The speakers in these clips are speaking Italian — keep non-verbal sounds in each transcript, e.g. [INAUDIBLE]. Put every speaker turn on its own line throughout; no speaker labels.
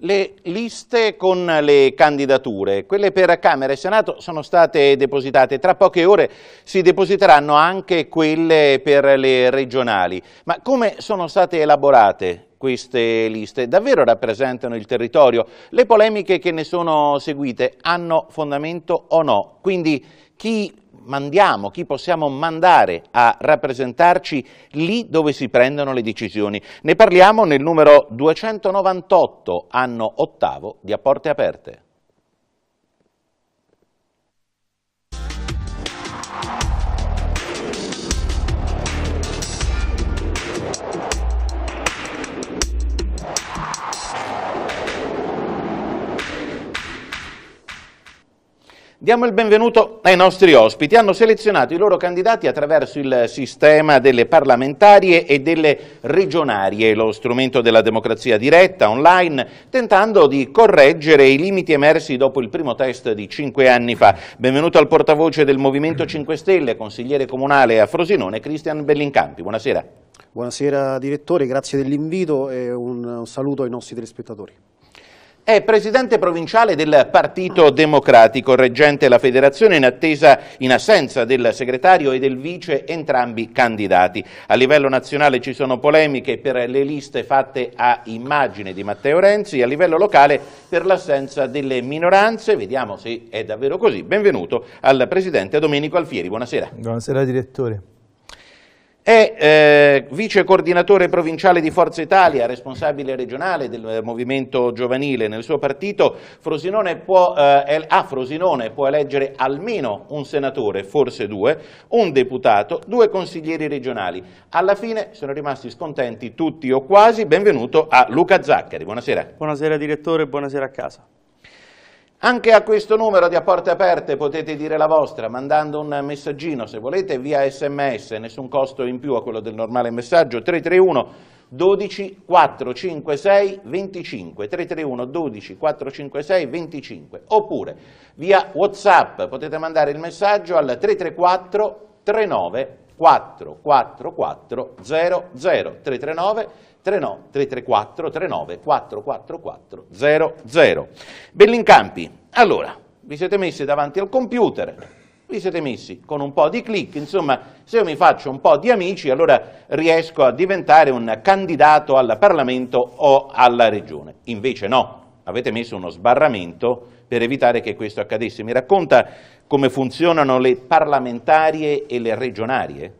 Le liste con le candidature, quelle per Camera e Senato, sono state depositate. Tra poche ore si depositeranno anche quelle per le regionali. Ma come sono state elaborate queste liste? Davvero rappresentano il territorio? Le polemiche che ne sono seguite hanno fondamento o no? Quindi chi mandiamo, chi possiamo mandare a rappresentarci lì dove si prendono le decisioni. Ne parliamo nel numero 298, anno ottavo, di A Porte Aperte. Diamo il benvenuto ai nostri ospiti. Hanno selezionato i loro candidati attraverso il sistema delle parlamentarie e delle regionarie, lo strumento della democrazia diretta, online, tentando di correggere i limiti emersi dopo il primo test di cinque anni fa. Benvenuto al portavoce del Movimento 5 Stelle, consigliere comunale a Frosinone, Cristian
Bellincampi. Buonasera. Buonasera direttore, grazie dell'invito e un saluto ai nostri telespettatori
è presidente provinciale del Partito Democratico, reggente la federazione in attesa in assenza del segretario e del vice entrambi candidati. A livello nazionale ci sono polemiche per le liste fatte a immagine di Matteo Renzi, a livello locale per l'assenza delle minoranze, vediamo se è davvero così. Benvenuto al presidente Domenico Alfieri, buonasera.
Buonasera direttore
è eh, vice coordinatore provinciale di Forza Italia, responsabile regionale del eh, movimento giovanile nel suo partito, Frosinone può, eh, a ah, Frosinone può eleggere almeno un senatore, forse due, un deputato, due consiglieri regionali. Alla fine sono rimasti scontenti tutti o quasi, benvenuto a Luca Zaccari, buonasera. Buonasera direttore, buonasera a casa. Anche a questo numero di a porte aperte potete dire la vostra mandando un messaggino, se volete, via sms, nessun costo in più a quello del normale messaggio, 331 12 456 25, 331 12 456 25, oppure via Whatsapp potete mandare il messaggio al 334 39 444 00 339 334 39 444 00. Bellincampi, allora, vi siete messi davanti al computer, vi siete messi con un po' di click, insomma, se io mi faccio un po' di amici, allora riesco a diventare un candidato al Parlamento o alla Regione. Invece no, avete messo uno sbarramento per evitare che questo accadesse. Mi racconta come funzionano le parlamentarie e le regionarie?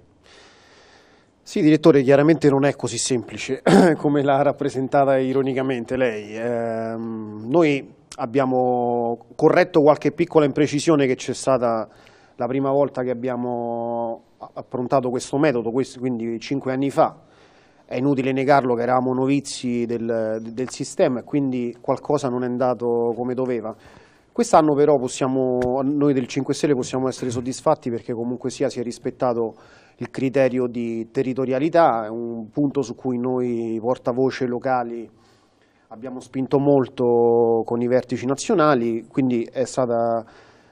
Sì, direttore, chiaramente non è così semplice [CLEARS THROAT] come l'ha rappresentata ironicamente lei. Eh, noi abbiamo corretto qualche piccola imprecisione che c'è stata la prima volta che abbiamo approntato questo metodo, quindi cinque anni fa. È inutile negarlo che eravamo novizi del, del sistema e quindi qualcosa non è andato come doveva. Quest'anno però possiamo, noi del 5 Stelle possiamo essere soddisfatti perché comunque sia si è rispettato il criterio di territorialità, è un punto su cui noi portavoce locali abbiamo spinto molto con i vertici nazionali, quindi c'è stata,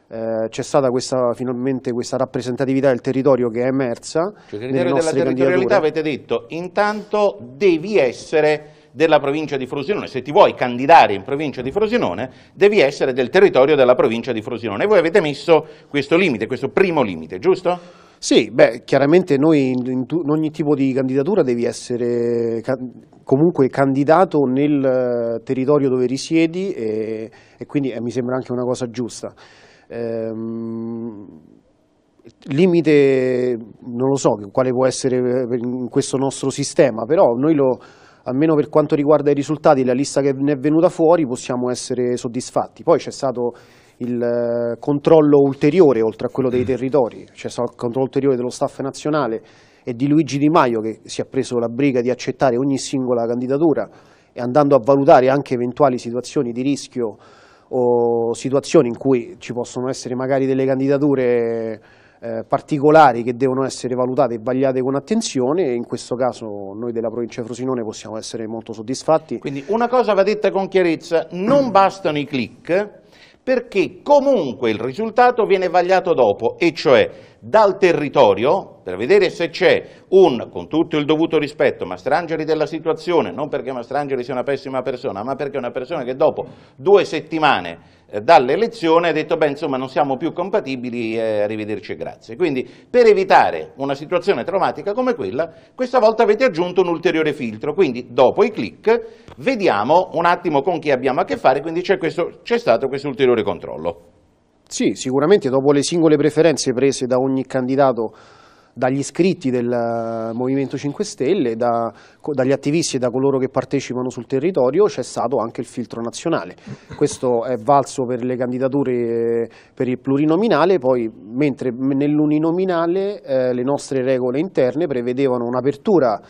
eh, stata questa, finalmente questa rappresentatività del territorio che è emersa. Cioè, il criterio della territorialità
avete detto, intanto devi essere della provincia di Frosinone, se ti vuoi candidare in provincia di Frosinone, devi essere del territorio della provincia di Frosinone. E voi avete messo questo limite, questo primo limite, giusto? Sì,
beh, chiaramente noi in, in, in, ogni tipo di candidatura devi essere ca comunque candidato nel eh, territorio dove risiedi e, e quindi eh, mi sembra anche una cosa giusta. Ehm, limite non lo so quale può essere eh, in questo nostro sistema, però noi lo, almeno per quanto riguarda i risultati, la lista che ne è venuta fuori possiamo essere soddisfatti. Poi c'è stato il eh, controllo ulteriore oltre a quello dei mm. territori, c'è cioè il controllo ulteriore dello staff nazionale e di Luigi Di Maio che si è preso la briga di accettare ogni singola candidatura e andando a valutare anche eventuali situazioni di rischio o situazioni in cui ci possono essere magari delle candidature eh, particolari che devono essere valutate e vagliate con attenzione e in questo caso noi della provincia di Frosinone possiamo essere molto soddisfatti. Quindi una cosa va detta con chiarezza, non bastano i click, perché comunque il
risultato viene vagliato dopo, e cioè dal territorio per vedere se c'è un, con tutto il dovuto rispetto, Mastrangeli della situazione, non perché Mastrangeli sia una pessima persona, ma perché è una persona che dopo due settimane eh, dall'elezione ha detto beh insomma non siamo più compatibili, eh, arrivederci e grazie. Quindi per evitare una situazione traumatica come quella, questa volta avete aggiunto un ulteriore filtro, quindi dopo i click vediamo un attimo con chi abbiamo a che fare, quindi c'è stato questo ulteriore controllo.
Sì, sicuramente dopo le singole preferenze prese da ogni candidato dagli iscritti del eh, Movimento 5 Stelle, da, dagli attivisti e da coloro che partecipano sul territorio c'è stato anche il filtro nazionale. Questo è valso per le candidature eh, per il plurinominale, poi mentre nell'uninominale eh, le nostre regole interne prevedevano un'apertura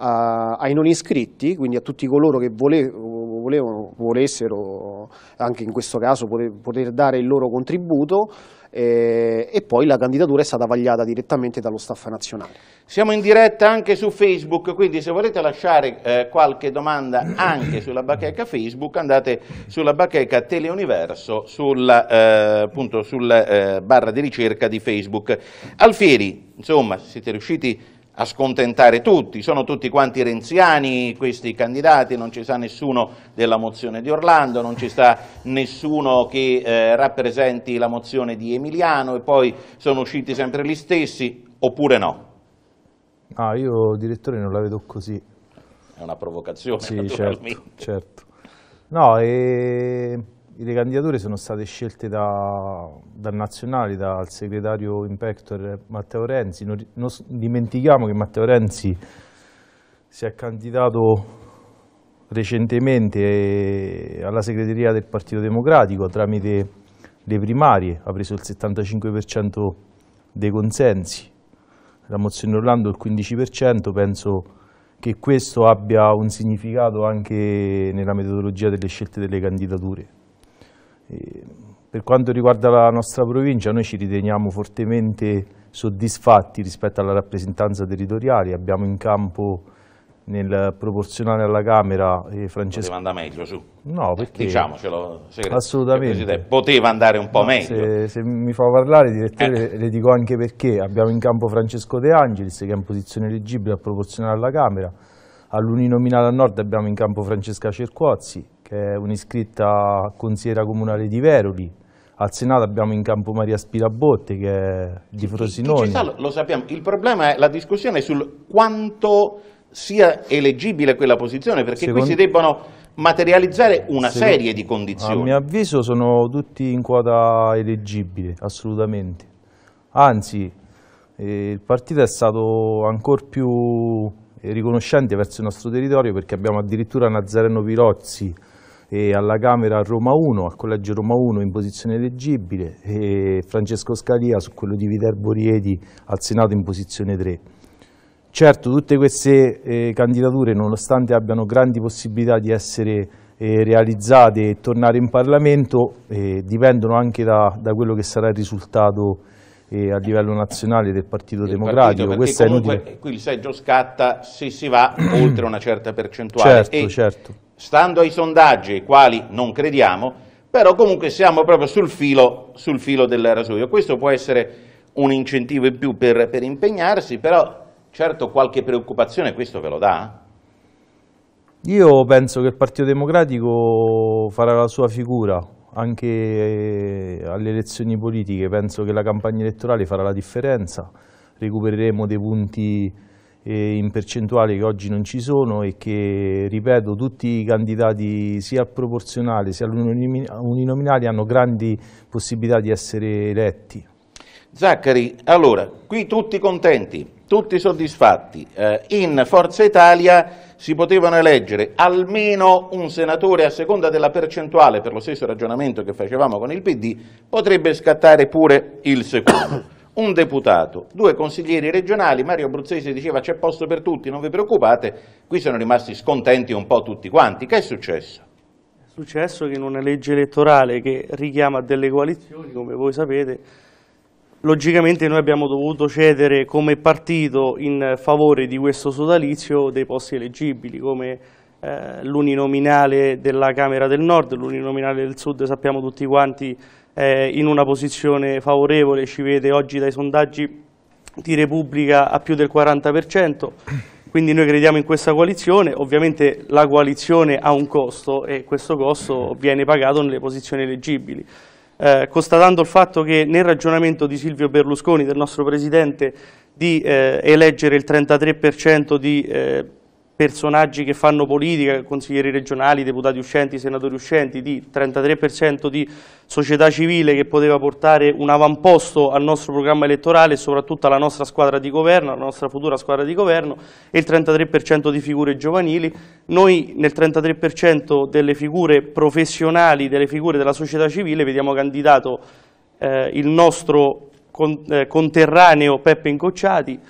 ai non iscritti, quindi a tutti coloro che volevano volevano, volessero anche in questo caso poter, poter dare il loro contributo eh, e poi la candidatura è stata vagliata direttamente dallo staff nazionale. Siamo in
diretta anche su Facebook, quindi se volete lasciare eh, qualche domanda anche sulla bacheca Facebook, andate sulla bacheca Teleuniverso, sulla, eh, appunto, sulla eh, barra di ricerca di Facebook. Alfieri, insomma, siete riusciti a a scontentare tutti, sono tutti quanti renziani questi candidati, non ci sta nessuno della mozione di Orlando, non ci sta nessuno che eh, rappresenti la mozione di Emiliano e poi sono usciti sempre gli stessi, oppure no?
Ah, io direttore non la vedo così.
È una provocazione, sì, certo, naturalmente.
Certo, certo. No, e le candidature sono state scelte da, dal nazionale, dal segretario impector Matteo Renzi. Non, non dimentichiamo che Matteo Renzi si è candidato recentemente eh, alla segreteria del Partito Democratico tramite le primarie, ha preso il 75% dei consensi, la mozione Orlando il 15%, penso che questo abbia un significato anche nella metodologia delle scelte delle candidature. Per quanto riguarda la nostra provincia, noi ci riteniamo fortemente soddisfatti rispetto alla rappresentanza territoriale, abbiamo in campo nel proporzionale alla Camera eh, Francesco... Poteva andare meglio, su. No, perché... Diciamocelo, Assolutamente.
Poteva andare un po' no, meglio.
Se, se, mi fa parlare, direttore, eh. le dico anche perché. Abbiamo in campo Francesco De Angelis, che è in posizione leggibile al proporzionale alla Camera. All'uninominale a nord abbiamo in campo Francesca Cercuozzi, che è un'iscritta consigliera comunale di Veroli, al Senato abbiamo in campo Maria Spirabotti che è di Frosinone. Chi ci sta,
lo, sappiamo, il problema è la discussione sul quanto sia eleggibile quella posizione, perché Secondo... qui si debbono materializzare una Secondo... serie di condizioni. A mio
avviso sono tutti in quota eleggibile, assolutamente. Anzi, eh, il partito è stato ancora più riconoscente verso il nostro territorio perché abbiamo addirittura Nazareno Pirozzi, e alla Camera Roma 1, al Collegio Roma 1 in posizione eleggibile e Francesco Scalia su quello di Viterbo Rieti al Senato in posizione 3. Certo, tutte queste eh, candidature, nonostante abbiano grandi possibilità di essere eh, realizzate e tornare in Parlamento, eh, dipendono anche da, da, quello che sarà il risultato eh, a livello nazionale del Partito del Democratico. inutile.
Qui il seggio scatta se si va [CLEARS THROAT] oltre una certa percentuale. Certo, certo stando ai sondaggi ai quali non crediamo, però comunque siamo proprio sul filo, sul filo del rasoio. Questo può essere un incentivo in più per, per impegnarsi, però certo qualche preoccupazione questo ve lo dà?
Io penso che il Partito Democratico farà la sua figura anche eh, alle elezioni politiche, penso che la campagna elettorale farà la differenza, recupereremo dei punti in percentuale che oggi non ci sono e che, ripeto, tutti i candidati sia al proporzionale sia all'uninominale hanno grandi possibilità di essere eletti.
Zaccari, allora, qui tutti contenti, tutti soddisfatti. Eh, in Forza Italia si potevano eleggere almeno un senatore a seconda della percentuale, per lo stesso ragionamento che facevamo con il PD, potrebbe scattare pure il secondo un deputato, due consiglieri regionali, Mario Abruzzese diceva c'è posto per tutti, non vi preoccupate, qui sono rimasti scontenti un po' tutti quanti. Che è successo?
È successo che in una legge elettorale che richiama delle coalizioni, come voi sapete, logicamente noi abbiamo dovuto cedere come partito in favore di questo sodalizio dei posti eleggibili, come eh, l'uninominale della Camera del Nord, l'uninominale del Sud sappiamo tutti quanti è in una posizione favorevole, ci vede oggi dai sondaggi di Repubblica a più del 40%, quindi noi crediamo in questa coalizione, ovviamente la coalizione ha un costo e questo costo viene pagato nelle posizioni eleggibili. Eh, constatando il fatto che nel ragionamento di Silvio Berlusconi, del nostro Presidente, di eh, eleggere il 33% di eh, personaggi che fanno politica, consiglieri regionali, deputati uscenti, senatori uscenti, di 33% di società civile che poteva portare un avamposto al nostro programma elettorale e soprattutto alla nostra squadra di governo, alla nostra futura squadra di governo e il 33% di figure giovanili. Noi nel 33% delle figure professionali, delle figure della società civile vediamo candidato eh, il nostro con, eh, conterraneo Peppe Incocciati,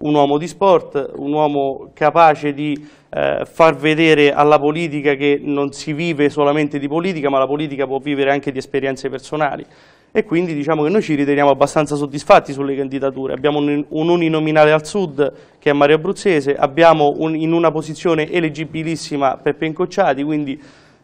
un uomo di sport, un uomo capace di eh, far vedere alla politica che non si vive solamente di politica, ma la politica può vivere anche di esperienze personali. E quindi diciamo che noi ci riteniamo abbastanza soddisfatti sulle candidature. Abbiamo un, uninominale al sud, che è Mario Abruzzese, abbiamo un, in una posizione elegibilissima Peppe Incocciati, quindi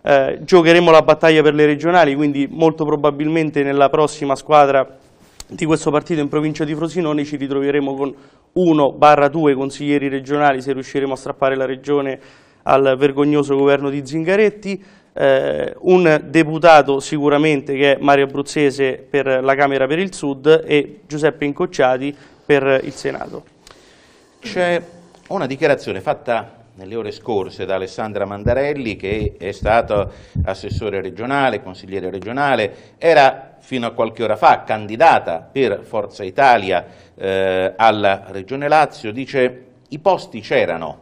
eh, giocheremo la battaglia per le regionali, quindi molto probabilmente nella prossima squadra di questo partito in provincia di Frosinone ci ritroveremo con 1-2 consiglieri regionali se riusciremo a strappare la regione al vergognoso governo di Zingaretti, eh, un deputato sicuramente che è Mario Abruzzese per la Camera per il
Sud e Giuseppe Incocciati per il Senato. C'è una dichiarazione fatta nelle ore scorse da Alessandra Mandarelli che è stata assessore regionale, consigliere regionale, era fino a qualche ora fa, candidata per Forza Italia eh, alla Regione Lazio, dice i posti c'erano,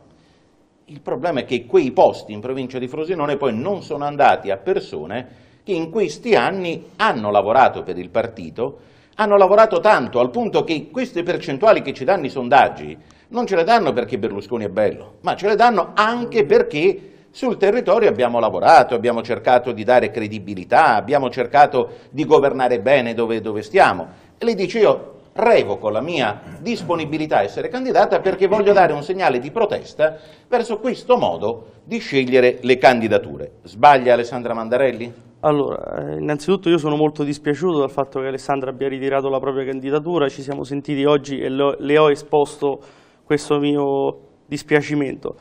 il problema è che quei posti in provincia di Frosinone poi non sono andati a persone che in questi anni hanno lavorato per il partito, hanno lavorato tanto al punto che queste percentuali che ci danno i sondaggi non ce le danno perché Berlusconi è bello, ma ce le danno anche perché sul territorio abbiamo lavorato, abbiamo cercato di dare credibilità, abbiamo cercato di governare bene dove, dove stiamo. E le dice io revoco la mia disponibilità a essere candidata perché voglio dare un segnale di protesta verso questo modo di scegliere le candidature. Sbaglia Alessandra Mandarelli? Allora, innanzitutto io sono molto dispiaciuto dal fatto che Alessandra abbia
ritirato la propria candidatura, ci siamo sentiti oggi e le ho esposto questo mio dispiacimento.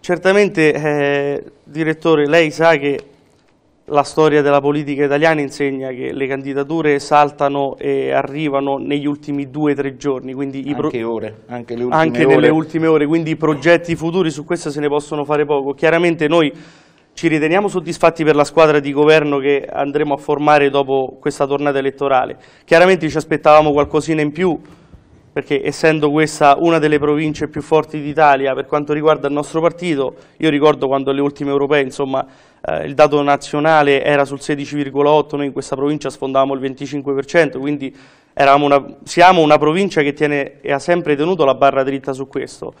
Certamente, eh, direttore, lei sa che la storia della politica italiana insegna che le candidature saltano e arrivano negli ultimi due o tre giorni. Quindi anche, ore, anche, anche ore. nelle ultime ore, quindi i progetti futuri su questo se ne possono fare poco. Chiaramente noi ci riteniamo soddisfatti per la squadra di governo che andremo a formare dopo questa tornata elettorale. Chiaramente ci aspettavamo qualcosina in più, perché essendo questa una delle province più forti d'Italia per quanto riguarda il nostro partito, io ricordo quando le ultime europee insomma, eh, il dato nazionale era sul 16,8, noi in questa provincia sfondavamo il 25%, quindi una, siamo una provincia che tiene, e ha sempre tenuto la barra dritta su questo.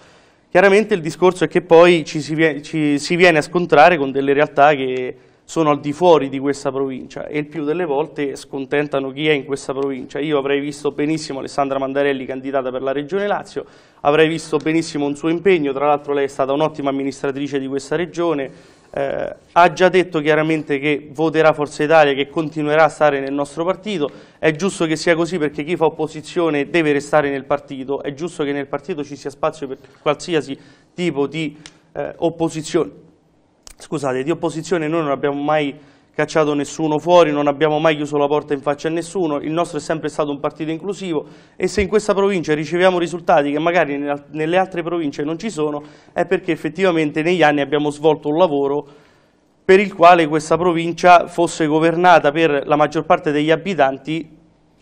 Chiaramente il discorso è che poi ci si, ci si viene a scontrare con delle realtà che sono al di fuori di questa provincia e il più delle volte scontentano chi è in questa provincia. Io avrei visto benissimo Alessandra Mandarelli candidata per la Regione Lazio, avrei visto benissimo un suo impegno, tra l'altro lei è stata un'ottima amministratrice di questa regione, eh, ha già detto chiaramente che voterà Forza Italia, che continuerà a stare nel nostro partito, è giusto che sia così perché chi fa opposizione deve restare nel partito, è giusto che nel partito ci sia spazio per qualsiasi tipo di eh, opposizione Scusate, di opposizione noi non abbiamo mai cacciato nessuno fuori, non abbiamo mai chiuso la porta in faccia a nessuno, il nostro è sempre stato un partito inclusivo e se in questa provincia riceviamo risultati che magari nelle altre province non ci sono è perché effettivamente negli anni abbiamo svolto un lavoro per il quale questa provincia fosse governata per la maggior parte degli abitanti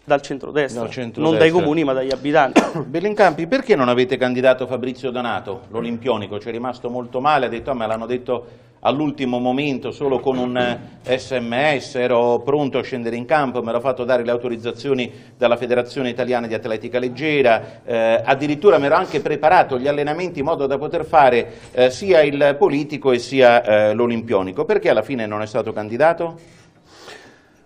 dal
centrodestra, dal centrodestra. non dai comuni ma dagli abitanti. [COUGHS] Bellincampi, perché non avete candidato Fabrizio Donato, l'olimpionico? Ci è rimasto molto male, ha detto, ah, me l'hanno detto all'ultimo momento solo con un sms, eh, ero pronto a scendere in campo, mi ero fatto dare le autorizzazioni dalla Federazione Italiana di Atletica Leggera, eh, addirittura mi ero anche preparato gli allenamenti in modo da poter fare eh, sia il politico e sia eh, l'olimpionico. Perché alla fine non è stato candidato?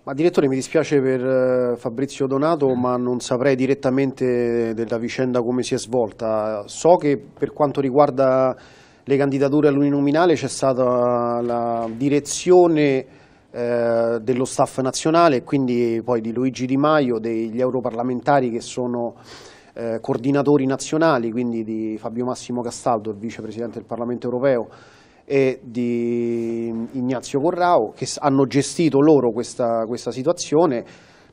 Ma direttore, mi dispiace per eh, Fabrizio Donato, ma non saprei direttamente della vicenda come si è svolta. So che per quanto riguarda le candidature all'uninominale c'è stata la direzione eh, dello staff nazionale e quindi poi di Luigi Di Maio, degli europarlamentari che sono eh, coordinatori nazionali, quindi di Fabio Massimo Castaldo, il vicepresidente del Parlamento europeo, e di Ignazio Corrao, che hanno gestito loro questa, questa situazione.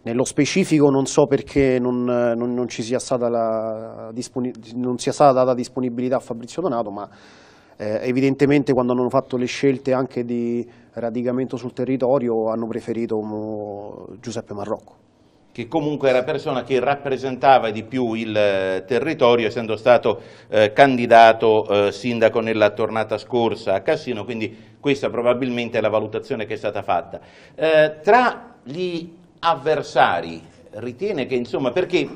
Nello specifico non so perché non, non, non, sia non, sia stata data disponibilità a Fabrizio Donato, ma eh, evidentemente quando hanno fatto le scelte anche di radicamento sul territorio hanno preferito um, Giuseppe Marrocco
che comunque era persona che rappresentava di più il eh, territorio, essendo stato eh, candidato eh, sindaco nella tornata scorsa a Cassino, quindi questa probabilmente è la valutazione che è stata fatta. Eh, tra gli avversari, ritiene che insomma, perché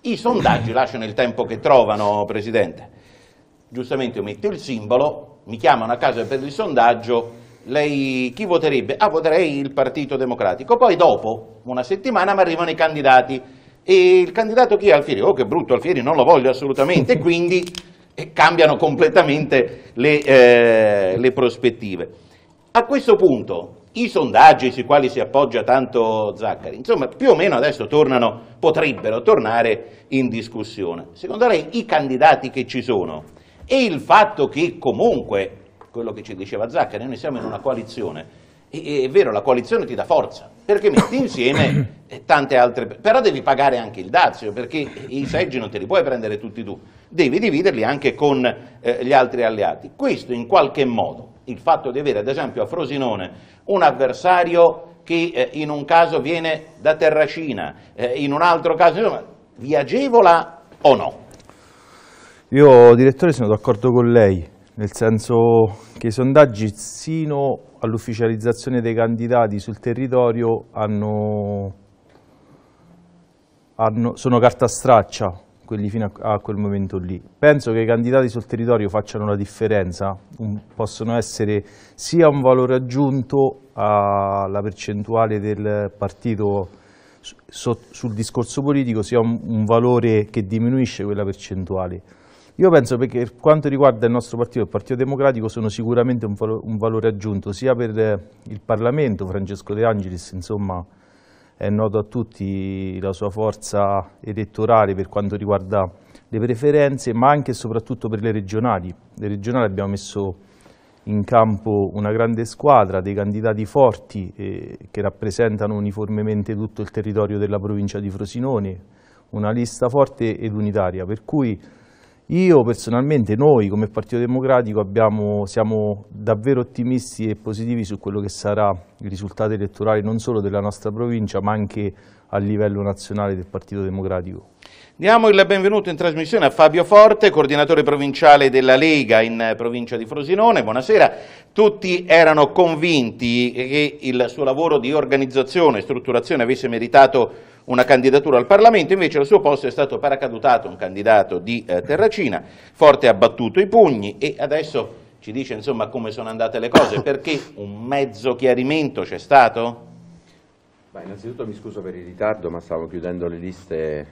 i sondaggi lasciano il tempo che trovano, Presidente? giustamente io metto il simbolo, mi chiamano a casa per il sondaggio, lei chi voterebbe? Ah, voterei il Partito Democratico. Poi dopo, una settimana, mi arrivano i candidati. E il candidato chi è? Alfieri. Oh, che brutto Alfieri, non lo voglio assolutamente. [LAUGHS] Quindi eh, cambiano completamente le, eh, le prospettive. A questo punto, i sondaggi sui quali si appoggia tanto Zaccari, insomma, più o meno adesso tornano, potrebbero tornare in discussione. Secondo lei i candidati che ci sono e il fatto che comunque, quello che ci diceva Zacca, noi siamo in una coalizione, è, è, vero, la coalizione ti dà forza, perché metti insieme [COUGHS] eh, tante altre, però devi pagare anche il dazio, perché i seggi non te li puoi prendere tutti tu, devi dividerli anche con eh, gli altri alleati. Questo in qualche modo, il fatto di avere ad esempio a Frosinone un avversario che eh, in un caso viene da Terracina, eh, in un altro caso, insomma, vi agevola o no?
Io, direttore, sono d'accordo con lei, nel senso che i sondaggi, sino all'ufficializzazione dei candidati sul territorio, hanno, hanno, sono carta straccia, quelli fino a, a, quel momento lì. Penso che i candidati sul territorio facciano la differenza, un, possono essere sia un valore aggiunto alla percentuale del partito su, sul discorso politico, sia un, un valore che diminuisce quella percentuale. Io penso che per quanto riguarda il nostro partito, il Partito Democratico, sono sicuramente un, valo un valore aggiunto sia per eh, il Parlamento, Francesco De Angelis, insomma, è noto a tutti la sua forza elettorale per quanto riguarda le preferenze, ma anche e soprattutto per le regionali. Le regionali abbiamo messo in campo una grande squadra, dei candidati forti eh, che rappresentano uniformemente tutto il territorio della provincia di Frosinone, una lista forte ed unitaria, per cui io personalmente, noi come Partito Democratico abbiamo, siamo davvero ottimisti e positivi su quello che sarà il risultato elettorale non solo della nostra provincia ma anche a livello nazionale del Partito Democratico.
Diamo il benvenuto in trasmissione a Fabio Forte, coordinatore provinciale della Lega in provincia di Frosinone. Buonasera. Tutti erano convinti che il suo lavoro di organizzazione e strutturazione avesse meritato una candidatura al Parlamento, invece al suo posto è stato paracadutato un candidato di eh, Terracina, forte ha battuto i pugni e adesso ci dice insomma come sono andate le cose, perché un mezzo chiarimento c'è stato?
Beh, innanzitutto mi scuso per il ritardo, ma stavo chiudendo le liste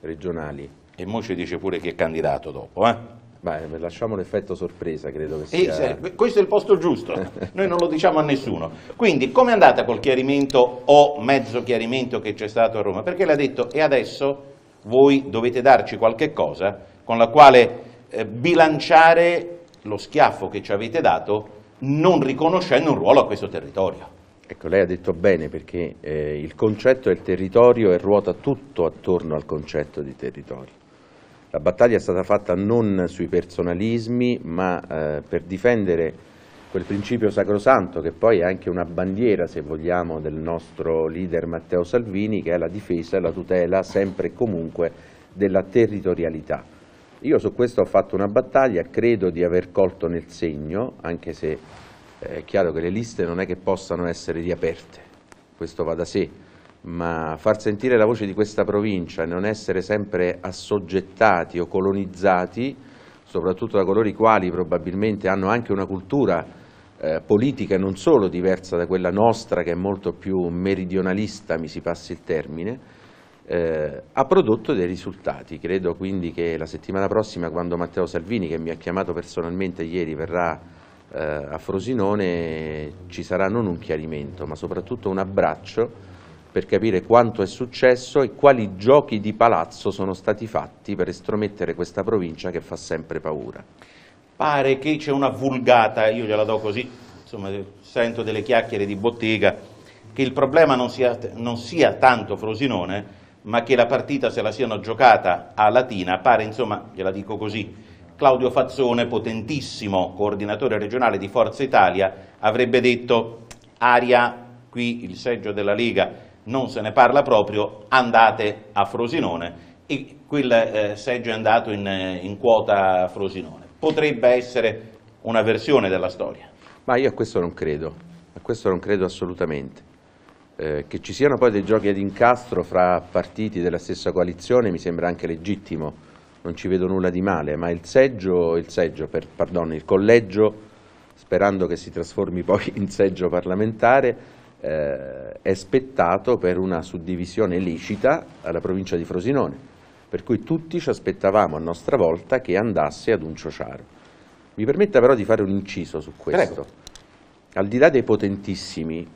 regionali. E mo ci dice pure che è candidato dopo, eh? Eh, beh, lasciamo l'effetto sorpresa, credo che sia. Eh,
questo è il posto giusto, noi non lo diciamo a nessuno. Quindi, come è andata col chiarimento o mezzo chiarimento che c'è stato a Roma? Perché ha detto, e adesso voi dovete darci qualche cosa con la quale eh, bilanciare lo schiaffo che ci avete dato non riconoscendo un ruolo a questo territorio.
Ecco, lei ha detto bene perché eh, il concetto è il territorio e ruota tutto attorno al concetto di territorio. La battaglia è stata fatta non sui personalismi, ma eh, per difendere quel principio sacrosanto che poi è anche una bandiera, se vogliamo, del nostro leader Matteo Salvini, che è la difesa e la tutela sempre e comunque della territorialità. Io su questo ho fatto una battaglia, credo di aver colto nel segno, anche se eh, è chiaro che le liste non è che possano essere riaperte, questo va da sé ma far sentire la voce di questa provincia e non essere sempre assoggettati o colonizzati, soprattutto da coloro i quali probabilmente hanno anche una cultura eh, politica non solo diversa da quella nostra che è molto più meridionalista, mi si passi il termine, eh, ha prodotto dei risultati. Credo quindi che la settimana prossima quando Matteo Salvini, che mi ha chiamato personalmente ieri, verrà eh, a Frosinone ci sarà non un chiarimento ma soprattutto un abbraccio per capire quanto è successo e quali giochi di palazzo sono stati fatti per estromettere questa provincia che fa sempre paura. Pare che c'è una vulgata, io gliela do così, insomma sento delle chiacchiere di
bottega, che il problema non sia, non sia tanto Frosinone, ma che la partita se la siano giocata a Latina, pare insomma, gliela dico così, Claudio Fazzone, potentissimo coordinatore regionale di Forza Italia, avrebbe detto aria qui il seggio della Lega non se ne parla proprio, andate a Frosinone e quel eh, seggio è andato in, eh, in quota Frosinone. Potrebbe essere una versione della storia.
Ma io a questo non credo, a questo non credo assolutamente. Eh, che ci siano poi dei giochi ad incastro fra partiti della stessa coalizione mi sembra anche legittimo, non ci vedo nulla di male, ma il seggio, il, seggio per, pardon, il collegio, sperando che si trasformi poi [LAUGHS] in seggio parlamentare, eh, è spettato per una suddivisione licita alla provincia di Frosinone, per cui tutti ci aspettavamo a nostra volta che andasse ad un ciociaro. Mi permetta però di fare un inciso su questo. Prego. Al di là dei potentissimi,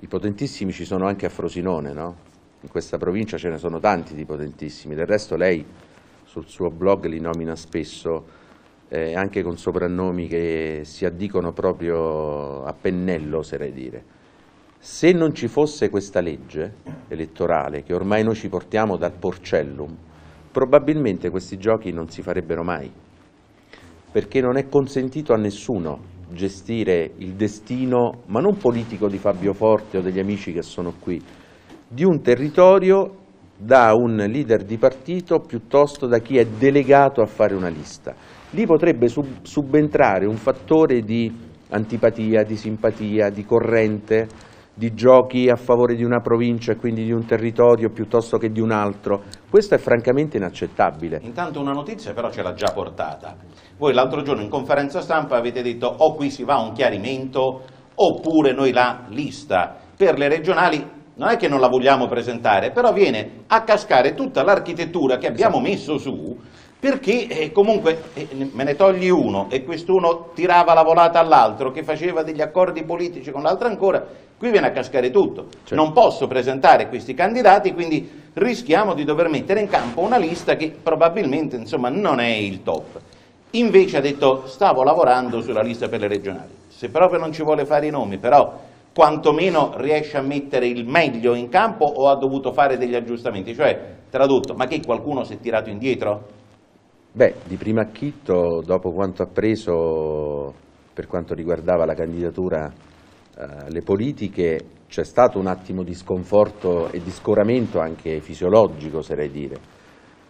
i potentissimi ci sono anche a Frosinone, no? In questa provincia ce ne sono tanti di potentissimi, del resto lei sul suo blog li nomina spesso eh, anche con soprannomi che si addicono proprio a pennello, oserei dire. Se non ci fosse questa legge elettorale che ormai noi ci portiamo dal porcellum, probabilmente questi giochi non si farebbero mai, perché non è consentito a nessuno gestire il destino, ma non politico di Fabio Forte o degli amici che sono qui, di un territorio da un leader di partito piuttosto da chi è delegato a fare una lista lì potrebbe sub subentrare un fattore di antipatia, di simpatia, di corrente, di giochi a favore di una provincia e quindi di un territorio piuttosto che di un altro. Questo è francamente inaccettabile.
Intanto una notizia però ce l'ha già portata. Voi l'altro giorno in conferenza stampa avete detto o qui si va a un chiarimento oppure noi la lista per le regionali non è che non la vogliamo presentare, però viene a cascare tutta l'architettura che abbiamo esatto. messo su perché eh, comunque eh, me ne togli uno e quest'uno tirava la volata all'altro che faceva degli accordi politici con l'altro ancora, qui viene a cascare tutto. Certo. Non posso presentare questi candidati, quindi rischiamo di dover mettere in campo una lista che probabilmente insomma, non è il top. Invece ha detto stavo lavorando sulla lista per le regionali, se proprio non ci vuole fare i nomi, però quantomeno riesce a mettere il meglio in campo o ha dovuto fare degli aggiustamenti, cioè tradotto, ma che qualcuno si è tirato indietro?
Beh, di prima acchitto, dopo quanto appreso per quanto riguardava la candidatura alle eh, politiche, c'è stato un attimo di sconforto e di scoramento anche fisiologico, sarei dire.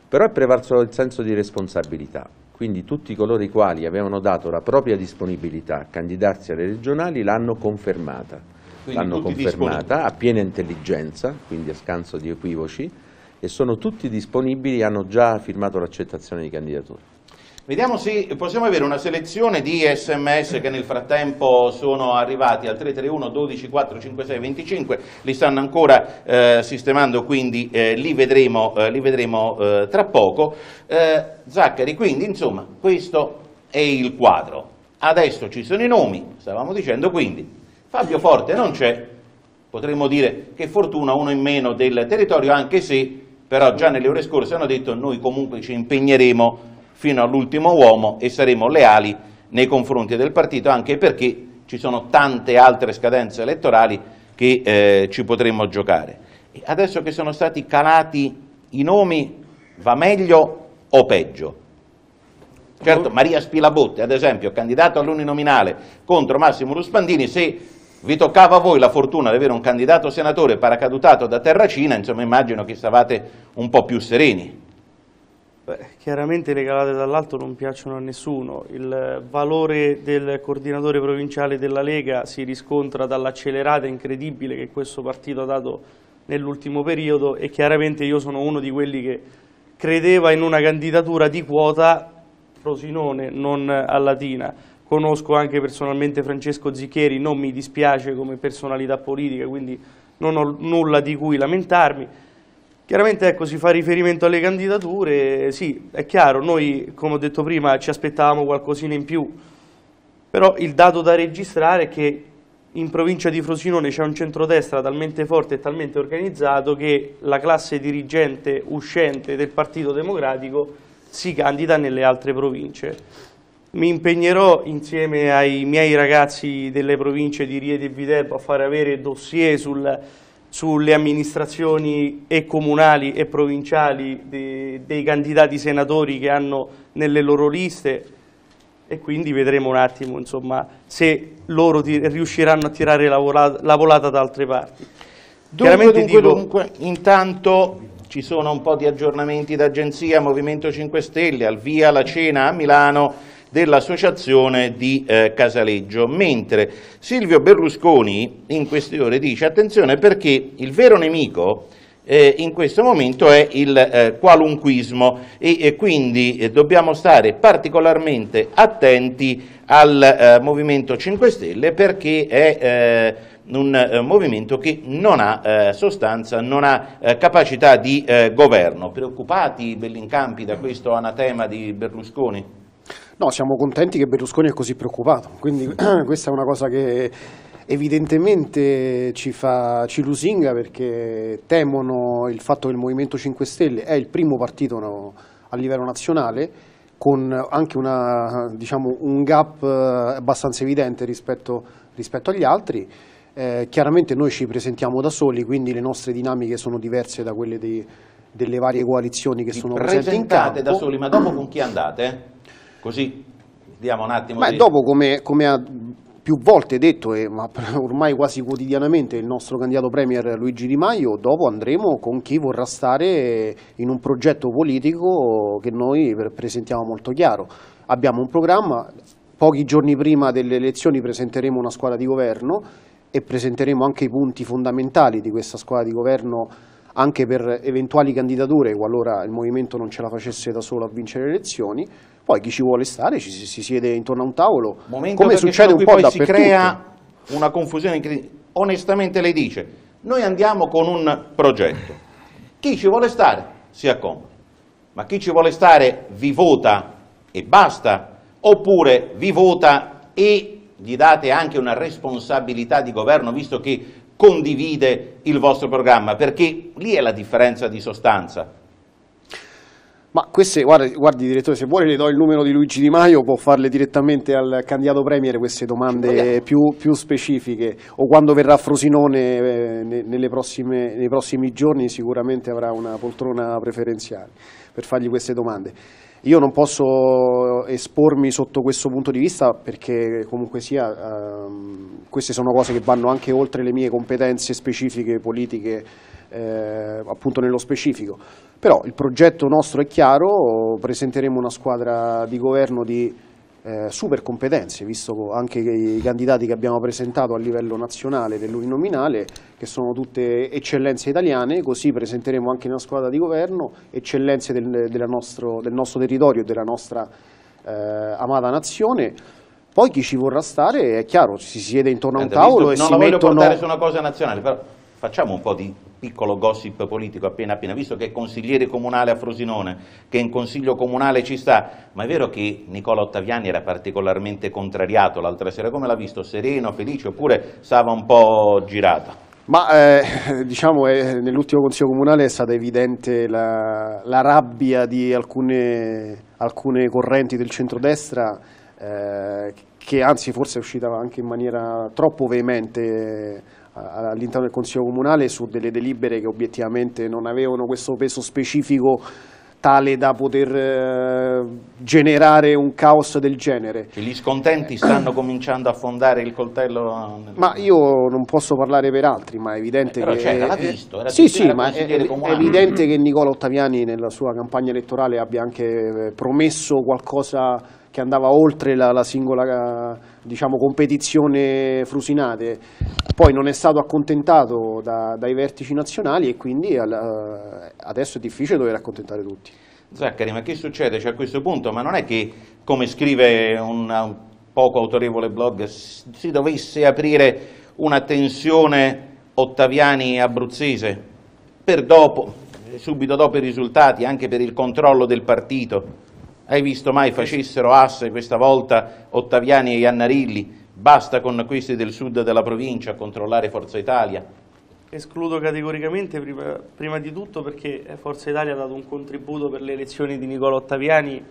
Però è prevalso il senso di responsabilità, quindi tutti coloro i quali avevano dato la propria disponibilità a candidarsi alle regionali l'hanno confermata. L'hanno confermata a piena intelligenza, quindi a scanso di equivoci, e sono tutti disponibili, hanno già firmato l'accettazione di candidatura.
Vediamo se possiamo avere una selezione di sms che nel frattempo sono arrivati al 331 12 456 25, li stanno ancora eh, sistemando quindi eh, li vedremo, eh, li vedremo eh, tra poco. Eh, Zaccari, quindi insomma questo è il quadro. Adesso ci sono i nomi, stavamo dicendo quindi Fabio Forte non c'è, potremmo dire che fortuna uno in meno del territorio anche se però già nelle ore scorse hanno detto noi comunque ci impegneremo fino all'ultimo uomo e saremo leali nei confronti del partito, anche perché ci sono tante altre scadenze elettorali che eh, ci potremmo giocare. E adesso che sono stati calati i nomi, va meglio o peggio? Certo, Maria Spilabotte, ad esempio, candidato all'uninominale contro Massimo Ruspandini, se vi toccava a voi la fortuna di avere un candidato senatore paracadutato da Terracina, insomma immagino che stavate un po' più sereni.
Beh, chiaramente le calate dall'alto non piacciono a nessuno, il valore del coordinatore provinciale della Lega si riscontra dall'accelerata incredibile che questo partito ha dato nell'ultimo periodo e chiaramente io sono uno di quelli che credeva in una candidatura di quota Frosinone, non a Latina conosco anche personalmente Francesco Zicchieri, non mi dispiace come personalità politica, quindi non ho nulla di cui lamentarmi. Chiaramente ecco, si fa riferimento alle candidature, sì, è chiaro, noi come ho detto prima ci aspettavamo qualcosina in più, però il dato da registrare è che in provincia di Frosinone c'è un centrodestra talmente forte e talmente organizzato che la classe dirigente uscente del Partito Democratico si candida nelle altre province. Mi impegnerò insieme ai miei ragazzi delle province di Rieti e Viterbo a fare avere dossier sul, sulle amministrazioni e comunali e provinciali de, dei candidati senatori che hanno nelle loro liste e quindi vedremo un attimo insomma, se loro riusciranno a tirare la volata,
la volata da altre parti. Dunque, dunque, dico... dunque, intanto ci sono un po' di aggiornamenti d'agenzia, Movimento 5 Stelle, al via la cena a Milano dell'associazione di eh, Casaleggio, mentre Silvio Berlusconi in queste ore dice attenzione perché il vero nemico eh, in questo momento è il eh, qualunquismo e, e quindi eh, dobbiamo stare particolarmente attenti al eh, Movimento 5 Stelle perché è eh, un eh, movimento che non ha sostanza, non ha capacità di governo. Preoccupati Bellincampi da questo anatema di Berlusconi?
No, siamo contenti che Berlusconi è così preoccupato, quindi [CLEARS THROAT] questa è una cosa che evidentemente ci, fa, ci lusinga perché temono il fatto che il Movimento 5 Stelle è il primo partito no, a livello nazionale con anche una, diciamo, un gap eh, abbastanza evidente rispetto, rispetto agli altri. Eh, chiaramente noi ci presentiamo da soli, quindi le nostre dinamiche sono diverse da quelle dei, delle varie coalizioni che Vi sono presenti in campo. Presentate da
soli, ma dopo con chi andate? Così diamo un attimo Beh, di... dopo
come, come ha più volte detto, e [LAUGHS] ormai quasi quotidianamente, il nostro candidato Premier Luigi Di Maio, dopo andremo con chi vorrà stare in un progetto politico che noi presentiamo molto chiaro. Abbiamo un programma, pochi giorni prima delle elezioni presenteremo una squadra di governo e presenteremo anche i punti fondamentali di questa squadra di governo anche per eventuali candidature qualora il movimento non ce la facesse da solo a vincere le elezioni, poi chi ci vuole stare ci, si, si siede intorno a un tavolo,
Momento come succede un po' dappertutto. si crea
una confusione incredibile.
Onestamente lei dice, noi andiamo con un progetto, chi ci vuole stare si accomoda, ma chi ci vuole stare vi vota e basta, oppure vi vota e gli date anche una responsabilità di governo, visto che condivide il vostro programma, perché lì è la differenza di sostanza.
Ma queste, guardi, guardi, direttore, se vuole le do il numero di Luigi Di Maio, può farle direttamente al candidato Premier queste domande più, più, specifiche o quando verrà Frosinone eh, prossime, nei prossimi giorni sicuramente avrà una poltrona preferenziale per fargli queste domande. Io non posso espormi sotto questo punto di vista perché comunque sia, ehm, queste sono cose che vanno anche oltre le mie competenze specifiche politiche eh, appunto nello specifico. Però il progetto nostro è chiaro, presenteremo una squadra di governo di eh, super competenze, visto anche i candidati che abbiamo presentato a livello nazionale dell'uninominale, che sono tutte eccellenze italiane, così presenteremo anche nella squadra di governo, eccellenze del, del, nostro, del nostro, territorio e della nostra eh, amata nazione. Poi chi ci vorrà stare, è chiaro, si siede intorno a un tavolo e si mettono... No, la voglio portare su
una cosa nazionale, però facciamo un po' di piccolo gossip politico appena appena, visto che è consigliere comunale a Frosinone, che in consiglio comunale ci sta, ma è vero che Nicola Ottaviani era particolarmente contrariato l'altra sera, come l'ha visto? Sereno, felice oppure stava un po' girato?
Ma eh, diciamo eh, nell'ultimo Consiglio Comunale è stata evidente la, la rabbia di alcune, alcune, correnti del centrodestra eh, che anzi forse è uscita anche in maniera troppo veemente all'interno del Consiglio Comunale su delle delibere che obiettivamente non avevano questo peso specifico tale da poter eh, generare un caos del genere. E gli scontenti stanno cominciando a fondare il coltello? Nel... Ma io non posso parlare per altri, ma è evidente eh, però che... Però l'ha visto, era sì, sì, ma è, è, evidente che Nicola Ottaviani nella sua campagna elettorale abbia anche eh, promesso qualcosa che andava oltre la, la singola diciamo, competizione frusinate, poi non è stato accontentato da, dai vertici nazionali e quindi al, eh, adesso è difficile dover accontentare tutti.
Zaccari, ma che succede cioè, a questo punto? Ma non è che, come scrive un, un poco autorevole blog, si dovesse aprire una tensione ottaviani-abruzzese per dopo, subito dopo i risultati, anche per il controllo del partito? Hai visto mai facessero asse questa volta Ottaviani e Iannarilli? Basta con questi del sud della provincia a controllare Forza Italia?
Escludo categoricamente prima, prima di tutto perché eh, Forza Italia ha dato un contributo per le elezioni di Nicola Ottaviani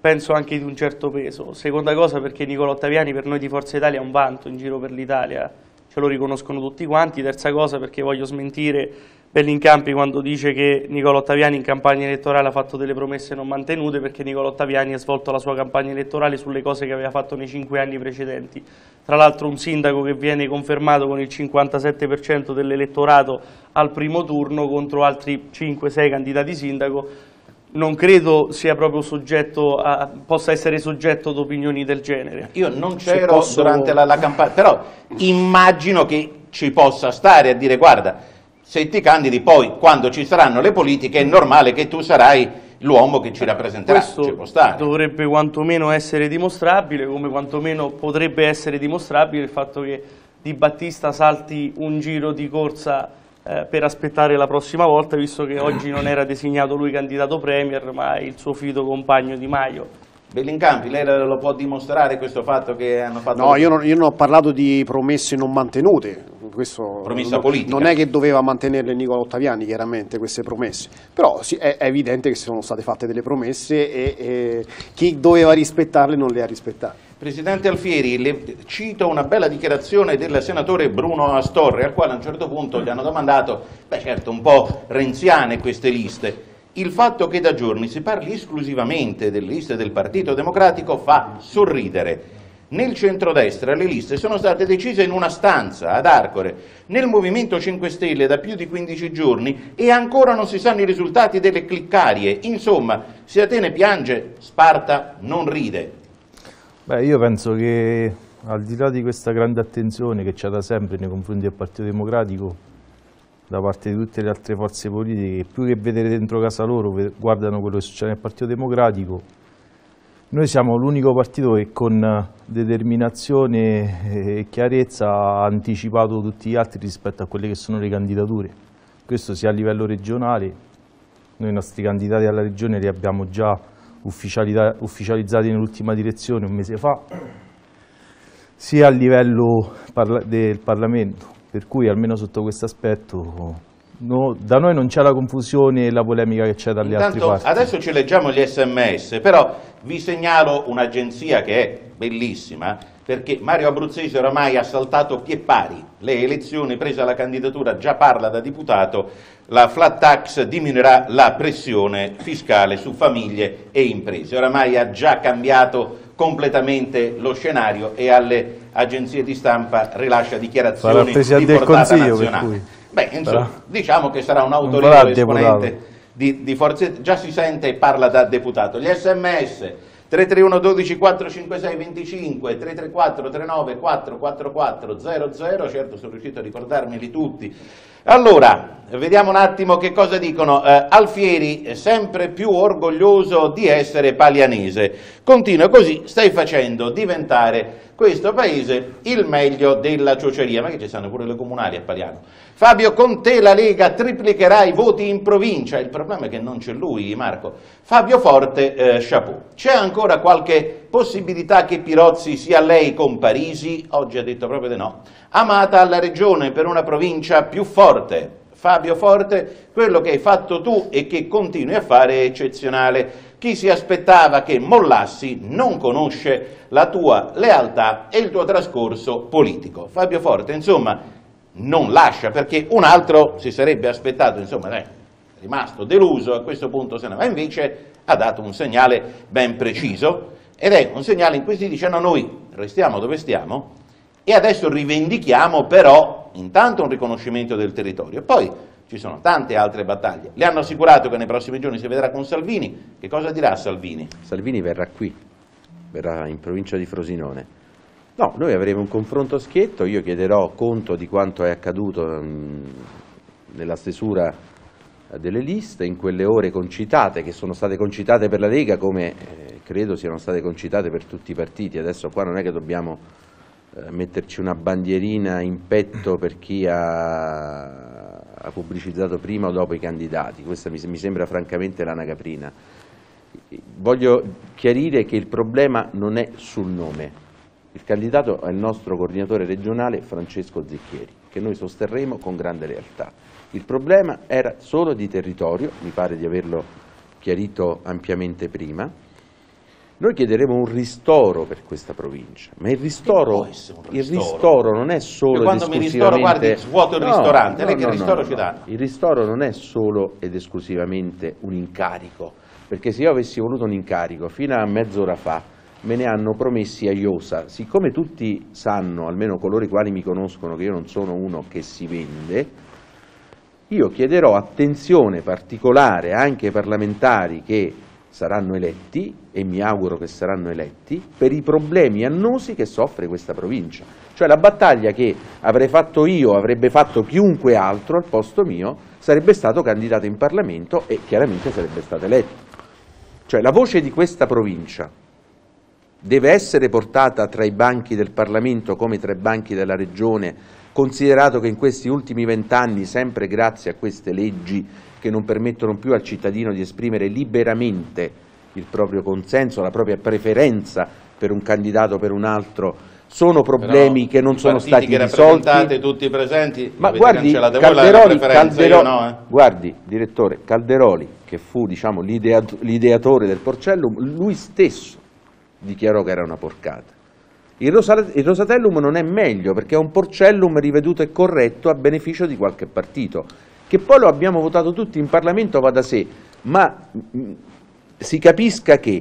penso anche di un certo peso. Seconda cosa perché Nicola Ottaviani per noi di Forza Italia è un vanto in giro per l'Italia, ce lo riconoscono tutti quanti. Terza cosa perché voglio smentire Bellincampi quando dice che Nicola Ottaviani in campagna elettorale ha fatto delle promesse non mantenute perché Nicola Ottaviani ha svolto la sua campagna elettorale sulle cose che aveva fatto nei cinque anni precedenti. Tra l'altro un sindaco che viene confermato con il 57% dell'elettorato al primo turno contro altri 5-6 candidati sindaco non credo sia proprio soggetto a, possa essere soggetto ad
opinioni del genere. Io non c'ero posso... durante la, la campagna, però immagino che ci possa stare a dire guarda se ti candidi poi quando ci saranno le politiche è normale che tu sarai l'uomo che ci rappresenterà, Questo ci può stare.
dovrebbe quantomeno essere dimostrabile, come quantomeno potrebbe essere dimostrabile il fatto che Di Battista salti un giro di corsa eh, per aspettare la prossima volta, visto che oggi non era designato lui candidato premier, ma il suo fido compagno Di Maio. Bellincampi, lei lo può
dimostrare questo fatto che hanno fatto... No, io non,
io non ho parlato di promesse non mantenute, questo non, non, è che doveva mantenerle Nicola Ottaviani chiaramente queste promesse, però sì, è, è, evidente che sono state fatte delle promesse e, e, chi doveva rispettarle non le ha rispettate.
Presidente Alfieri, le, cito una bella dichiarazione del senatore Bruno Astorre, al quale a un certo punto gli hanno domandato, beh certo un po' renziane queste liste, il fatto che da giorni si parli esclusivamente delle liste del Partito Democratico fa sorridere. Nel centrodestra le liste sono state decise in una stanza ad Arcore, nel Movimento 5 Stelle da più di 15 giorni e ancora non si sanno i risultati delle cliccarie. Insomma, se Atene piange, Sparta non ride.
Beh, io penso che al di là di questa grande attenzione che c'è da sempre nei confronti del Partito Democratico, da parte di tutte le altre forze politiche che più che vedere dentro casa loro guardano quello che succede nel Partito Democratico. Noi siamo l'unico partito che con eh, determinazione e chiarezza ha anticipato tutti gli altri rispetto a quelle che sono le candidature. Questo sia a livello regionale, noi i nostri candidati alla regione li abbiamo già ufficializzati nell'ultima direzione un mese fa, sia a livello del Parlamento per cui almeno sotto questo aspetto no, da noi non c'è la confusione e la polemica che c'è dalle Intanto, altre parti. Adesso
ci leggiamo gli sms, però vi segnalo un'agenzia che è bellissima, perché Mario Abruzzese oramai ha saltato pie pari le elezioni, presa la candidatura, già parla da deputato, la flat tax diminuirà la pressione fiscale su famiglie e imprese. Oramai ha già cambiato completamente lo scenario e alle agenzie di stampa rilascia dichiarazioni di del Consiglio, nazionale. Beh, insomma, Però... diciamo che sarà un autorevole esponente di, di Forza già si sente e parla da deputato. Gli sms 331 12 456 25 334 39 444 00, certo sono riuscito a ricordarmeli tutti, allora, vediamo un attimo che cosa dicono. Eh, Alfieri, sempre più orgoglioso di essere palianese. Continua così, stai facendo diventare questo paese il meglio della cioceria, ma che ci stanno pure le comunali a Pariano. Fabio con te la Lega triplicherà i voti in provincia, il problema è che non c'è lui, Marco. Fabio Forte, eh, Chapeau. C'è ancora qualche possibilità che Pirozzi sia lei con Parisi? Oggi ha detto proprio di no. Amata alla regione per una provincia più forte. Fabio Forte, quello che hai fatto tu e che continui a fare è eccezionale. Chi si aspettava che mollassi non conosce la tua lealtà e il tuo trascorso politico. Fabio Forte, insomma, non lascia perché un altro si sarebbe aspettato, insomma, è eh, rimasto deluso, a questo punto se ne va, invece ha dato un segnale ben preciso ed è un segnale in cui si dice no, noi restiamo dove stiamo e adesso rivendichiamo però intanto un riconoscimento del territorio, poi ci sono tante altre battaglie. Le hanno assicurato che nei prossimi giorni si vedrà con Salvini. Che cosa dirà Salvini?
Salvini verrà qui, verrà in provincia di Frosinone. No, noi avremo un confronto schietto, io chiederò conto di quanto è accaduto mm, nella stesura delle liste, in quelle ore concitate, che sono state concitate per la Lega come eh, credo siano state concitate per tutti i partiti. Adesso qua non è che dobbiamo eh, metterci una bandierina in petto per chi ha ha pubblicizzato prima o dopo i candidati, questa mi, mi sembra francamente lana caprina. Voglio chiarire che il problema non è sul nome, il candidato è il nostro coordinatore regionale Francesco Zicchieri, che noi sosterremo con grande lealtà. Il problema era solo di territorio, mi pare di averlo chiarito ampiamente prima, noi chiederemo un ristoro per questa provincia, ma il ristoro, ristoro. Il ristoro non è solo ed esclusivamente... Quando mi ristoro, guardi, svuoto il no, ristorante, no, no, che ristoro ci dà? Il ristoro non è solo ed esclusivamente un incarico, perché se io avessi voluto un incarico fino a mezz'ora fa me ne hanno promessi a Iosa, siccome tutti sanno, almeno coloro i quali mi conoscono, che io non sono uno che si vende, io chiederò attenzione particolare anche ai parlamentari che saranno eletti, e mi auguro che saranno eletti, per i problemi annosi che soffre questa provincia. Cioè la battaglia che avrei fatto io, avrebbe fatto chiunque altro al posto mio, sarebbe stato candidato in Parlamento e chiaramente sarebbe stato eletto. Cioè la voce di questa provincia deve essere portata tra i banchi del Parlamento come tra i banchi della Regione, considerato che in questi ultimi vent'anni, sempre grazie a queste leggi che non permettono più al cittadino di esprimere liberamente il proprio consenso, la propria preferenza per un candidato o per un altro sono problemi Però che non sono stati che risolti.
tutti presenti,
ma guardi, Calderoli, Calderoli no, eh. guardi, direttore, Calderoli, che fu diciamo, l'ideatore del Porcellum, lui stesso dichiarò che era una porcata. Il, Rosatellum non è meglio perché è un Porcellum riveduto e corretto a beneficio di qualche partito che poi lo abbiamo votato tutti in Parlamento va da sé, ma mm, si capisca che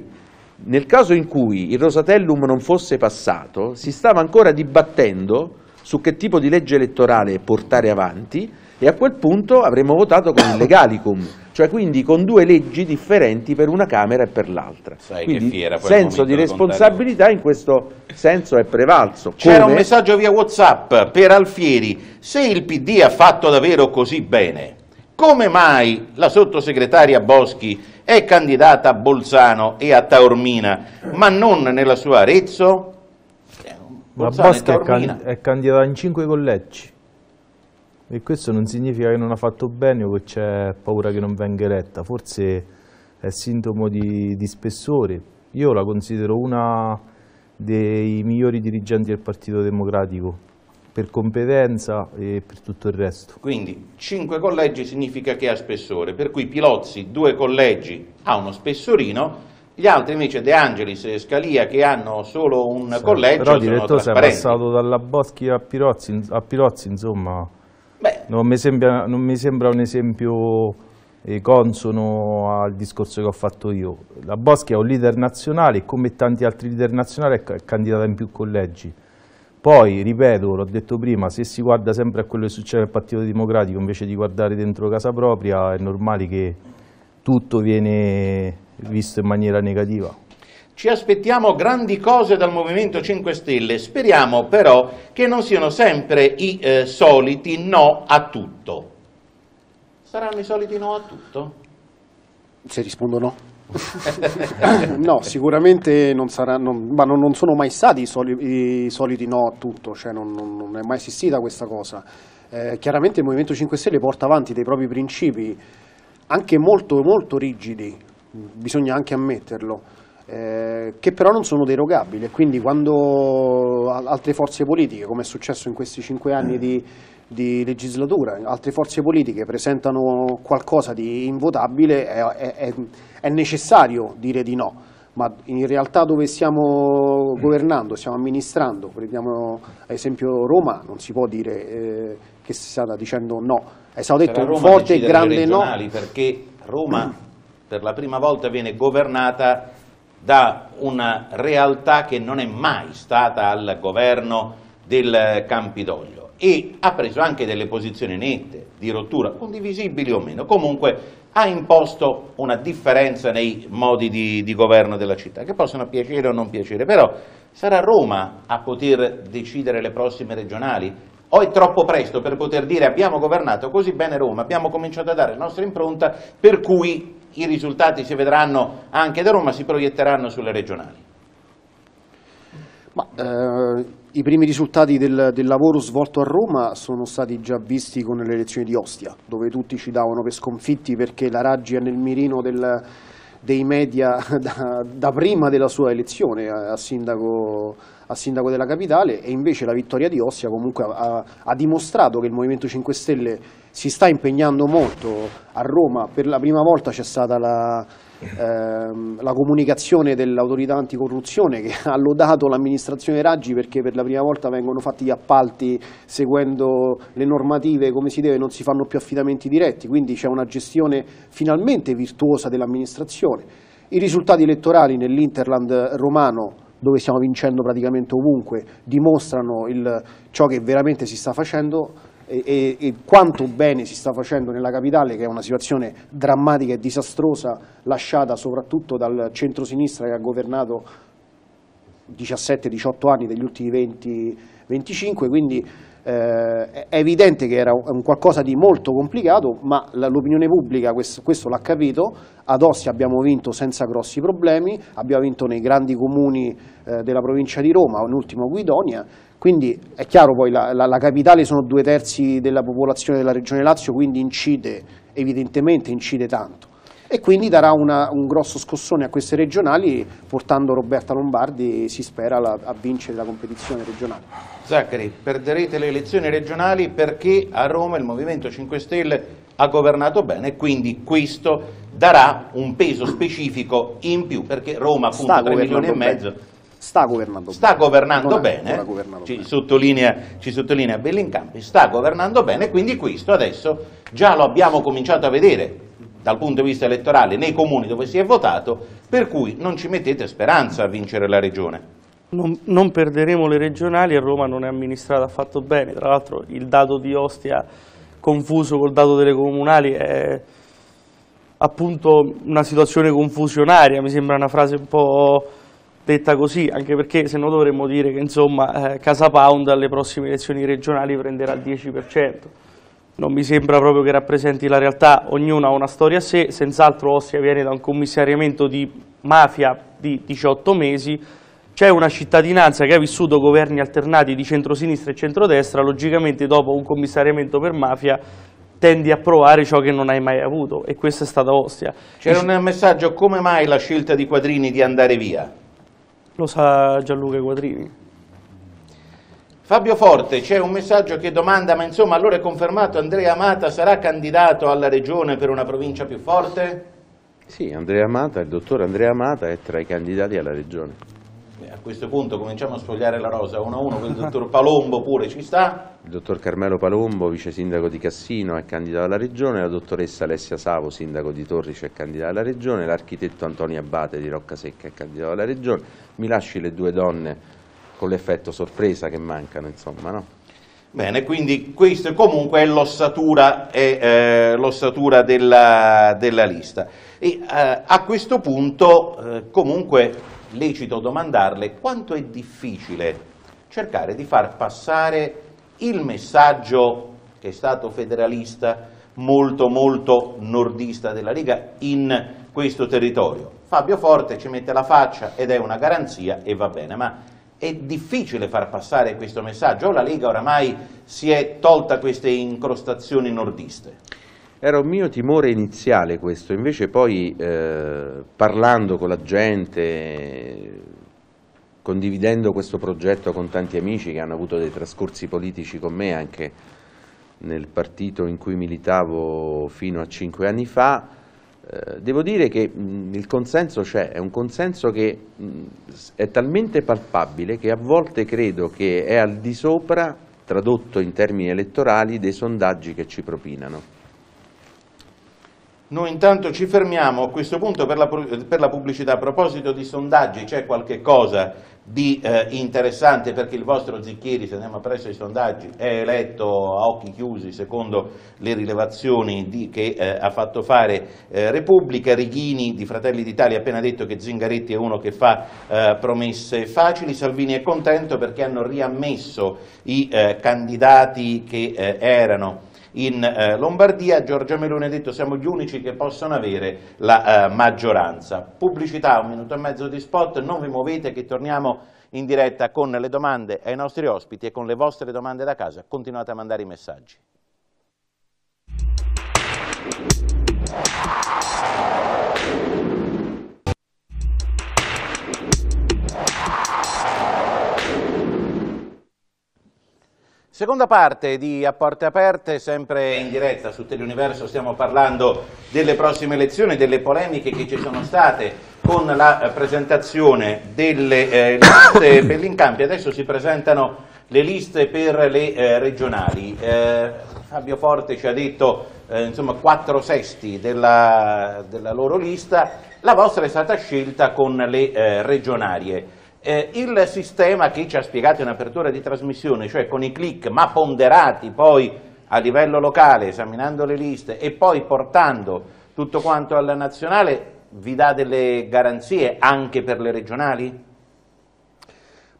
nel caso in cui il Rosatellum non fosse passato, si stava ancora dibattendo su che tipo di legge elettorale portare avanti e a quel punto avremmo votato con il legalicum, cioè quindi con due leggi differenti per una Camera e per l'altra. quindi che fiera il senso di responsabilità contare. in questo senso è prevalso. C'era un
messaggio via Whatsapp per Alfieri, se il PD ha fatto davvero così bene, come mai la sottosegretaria Boschi è candidata a Bolzano e a Taormina, ma non nella sua Arezzo?
Bolzano ma Boschi è, can è candidata in cinque collegi. E questo non significa che non ha fatto bene o che c'è paura che non venga eletta, forse è sintomo di, di spessore. Io la considero una dei migliori dirigenti del Partito Democratico per competenza e per tutto il resto.
Quindi cinque collegi significa che ha spessore, per cui Pilozzi, due collegi, ha uno spessorino, gli altri invece De Angelis e Scalia che hanno solo un sì, collegio però sono trasparenti. Però direttore è passato
dalla Boschi a Pilozzi, a Pirozzi insomma non mi, sembra, non mi sembra un esempio eh, consono al discorso che ho fatto io. La Boschia è un leader nazionale e come tanti altri leader nazionali è candidata in più collegi. Poi, ripeto, l'ho detto prima, se si guarda sempre a quello che succede al Partito Democratico invece di guardare dentro casa propria è normale che tutto viene visto in maniera negativa.
Ci aspettiamo grandi cose dal Movimento 5 Stelle, speriamo però che non siano sempre i eh, soliti no a tutto. Saranno i soliti no a tutto?
Se rispondo no. [LAUGHS] no, sicuramente non saranno, ma non, non sono mai stati i, soli, i, soliti no a tutto, cioè non, non è mai esistita questa cosa. Eh, chiaramente il Movimento 5 Stelle porta avanti dei propri principi anche molto, molto rigidi, bisogna anche ammetterlo eh, che però non sono derogabili e quindi quando altre forze politiche, come è successo in questi cinque anni di, di legislatura, altre forze politiche presentano qualcosa di invotabile, è, è, è necessario dire di no ma in realtà dove stiamo governando, stiamo amministrando, prendiamo ad esempio Roma, non si può dire eh, che si sta dicendo no, è stato detto un forte e grande no.
Perché Roma per la prima volta viene governata da una realtà che non è mai stata al governo del Campidoglio e ha preso anche delle posizioni nette di rottura, condivisibili o meno, comunque ha imposto una differenza nei modi di, di governo della città, che possono piacere o non piacere, però sarà Roma a poter decidere le prossime regionali? O è troppo presto per poter dire abbiamo governato così bene Roma, abbiamo cominciato a dare la nostra impronta, per cui i risultati si vedranno anche da Roma, si proietteranno sulle regionali.
Ma, eh, I primi risultati del, del, lavoro svolto a Roma sono stati già visti con le elezioni di Ostia, dove tutti ci davano per sconfitti perché la Raggi è nel mirino del, dei media [LAUGHS] da, da, prima della sua elezione a, eh, a, sindaco, a, sindaco, della capitale e invece la vittoria di Ostia comunque ha, ha dimostrato che il Movimento 5 Stelle si sta impegnando molto a Roma, per la prima volta c'è stata la, ehm, la comunicazione dell'autorità anticorruzione che [LAUGHS] ha lodato l'amministrazione Raggi perché per la prima volta vengono fatti gli appalti seguendo le normative come si deve, non si fanno più affidamenti diretti, quindi c'è una gestione finalmente virtuosa dell'amministrazione. I risultati elettorali nell'Interland romano dove stiamo vincendo praticamente ovunque, dimostrano il, ciò che veramente si sta facendo e, e, e, quanto bene si sta facendo nella capitale che è una situazione drammatica e disastrosa lasciata soprattutto dal centro-sinistra che ha governato 17-18 anni degli ultimi 20, 25 quindi eh, è evidente che era un qualcosa di molto complicato ma l'opinione pubblica questo, questo l'ha capito ad Ostia abbiamo vinto senza grossi problemi abbiamo vinto nei grandi comuni eh, della provincia di Roma, in ultimo Guidonia quindi è chiaro poi la, la, la capitale sono due terzi della popolazione della regione Lazio, quindi incide, evidentemente incide tanto e quindi darà una, un grosso scossone a queste regionali portando Roberta Lombardi, si spera, la, a vincere la competizione regionale.
Zaccari, perderete le elezioni regionali perché a Roma il Movimento 5 Stelle ha governato bene, quindi questo darà un peso specifico in più, perché Roma appunto Sta 3 milioni e mezzo bene
sta governando
sta bene, governando bene, ci, bene. Sottolinea, ci, Sottolinea, Bellincampi, sta governando bene, quindi questo adesso già lo abbiamo cominciato a vedere dal punto di vista elettorale nei comuni dove si è votato, per cui non ci mettete speranza a vincere la regione.
Non, non perderemo le regionali a Roma non è amministrata affatto bene, tra l'altro il dato di Ostia confuso col dato delle comunali è appunto una situazione confusionaria, mi sembra una frase un po' detta così, anche perché se no dovremmo dire che insomma eh, Casa Pound alle prossime elezioni regionali prenderà il 10%. Non mi sembra proprio che rappresenti la realtà, ognuno ha una storia a sé, senz'altro Ostia viene da un commissariamento di mafia di 18 mesi, c'è una cittadinanza che ha vissuto governi alternati di centrosinistra e centrodestra, logicamente dopo un commissariamento per mafia tendi a provare ciò che non hai mai avuto e questa è stata Ostia. C'era un
messaggio, come mai la scelta di Quadrini di andare via?
Lo sa Gianluca
Quadrini. Fabio Forte, c'è un messaggio che domanda, ma insomma allora è confermato Andrea Amata sarà candidato alla regione per una provincia più forte?
Sì, Andrea Amata, il dottor Andrea Amata è tra i candidati alla regione
questo punto cominciamo a sfogliare la rosa uno a uno, con il dottor Palombo pure ci sta.
Il dottor Carmelo Palombo, vice sindaco di Cassino, è candidato alla regione, la dottoressa Alessia Savo, sindaco di Torrice, è candidato alla regione, l'architetto Antonio Abate di Roccasecca è candidato alla regione. Mi lasci le due donne con l'effetto sorpresa che mancano, insomma, no? Bene, quindi questa comunque
è l'ossatura, eh, della, della, lista. E, eh, a questo punto eh, comunque lecito domandarle quanto è difficile cercare di far passare il messaggio che è stato federalista molto molto nordista della Lega in questo territorio. Fabio Forte ci mette la faccia ed è una garanzia e va bene, ma è difficile far passare questo messaggio o la Lega oramai si è tolta queste incrostazioni nordiste?
Era un mio timore iniziale questo, invece poi eh, parlando con la gente, condividendo questo progetto con tanti amici che hanno avuto dei trascorsi politici con me anche nel partito in cui militavo fino a cinque anni fa, eh, devo dire che il consenso c'è, è un consenso che è talmente palpabile che a volte credo che è al di sopra, tradotto in termini elettorali, dei sondaggi che ci propinano
noi intanto ci fermiamo a questo punto per la, per la pubblicità. A proposito di sondaggi, c'è qualche cosa di eh, interessante perché il vostro Zicchieri, se andiamo presso ai sondaggi, è eletto a occhi chiusi secondo le rilevazioni di, che eh, ha fatto fare eh, Repubblica. Righini di Fratelli d'Italia ha appena detto che Zingaretti è uno che fa eh, promesse facili. Salvini è contento perché hanno riammesso i eh, candidati che eh, erano in eh, Lombardia, Giorgia Meloni ha detto siamo gli unici che possono avere la eh, maggioranza. Pubblicità, un minuto e mezzo di spot, non vi muovete che torniamo in diretta con le domande ai nostri ospiti e con le vostre domande da casa. Continuate a mandare i messaggi. Seconda parte di A Porte Aperte, sempre in diretta su Teleuniverso, stiamo parlando delle prossime elezioni, delle polemiche che ci sono state con la presentazione delle eh, liste per l'incampi. Adesso si presentano le liste per le eh, regionali. Eh, Fabio Forte ci ha detto eh, insomma, quattro sesti della, della, loro lista, la vostra è stata scelta con le eh, regionarie. Eh, il sistema che ci ha spiegato in apertura di trasmissione, cioè con i click ma ponderati poi a livello locale, esaminando le liste e poi portando tutto quanto alla nazionale, vi dà delle garanzie anche per le regionali?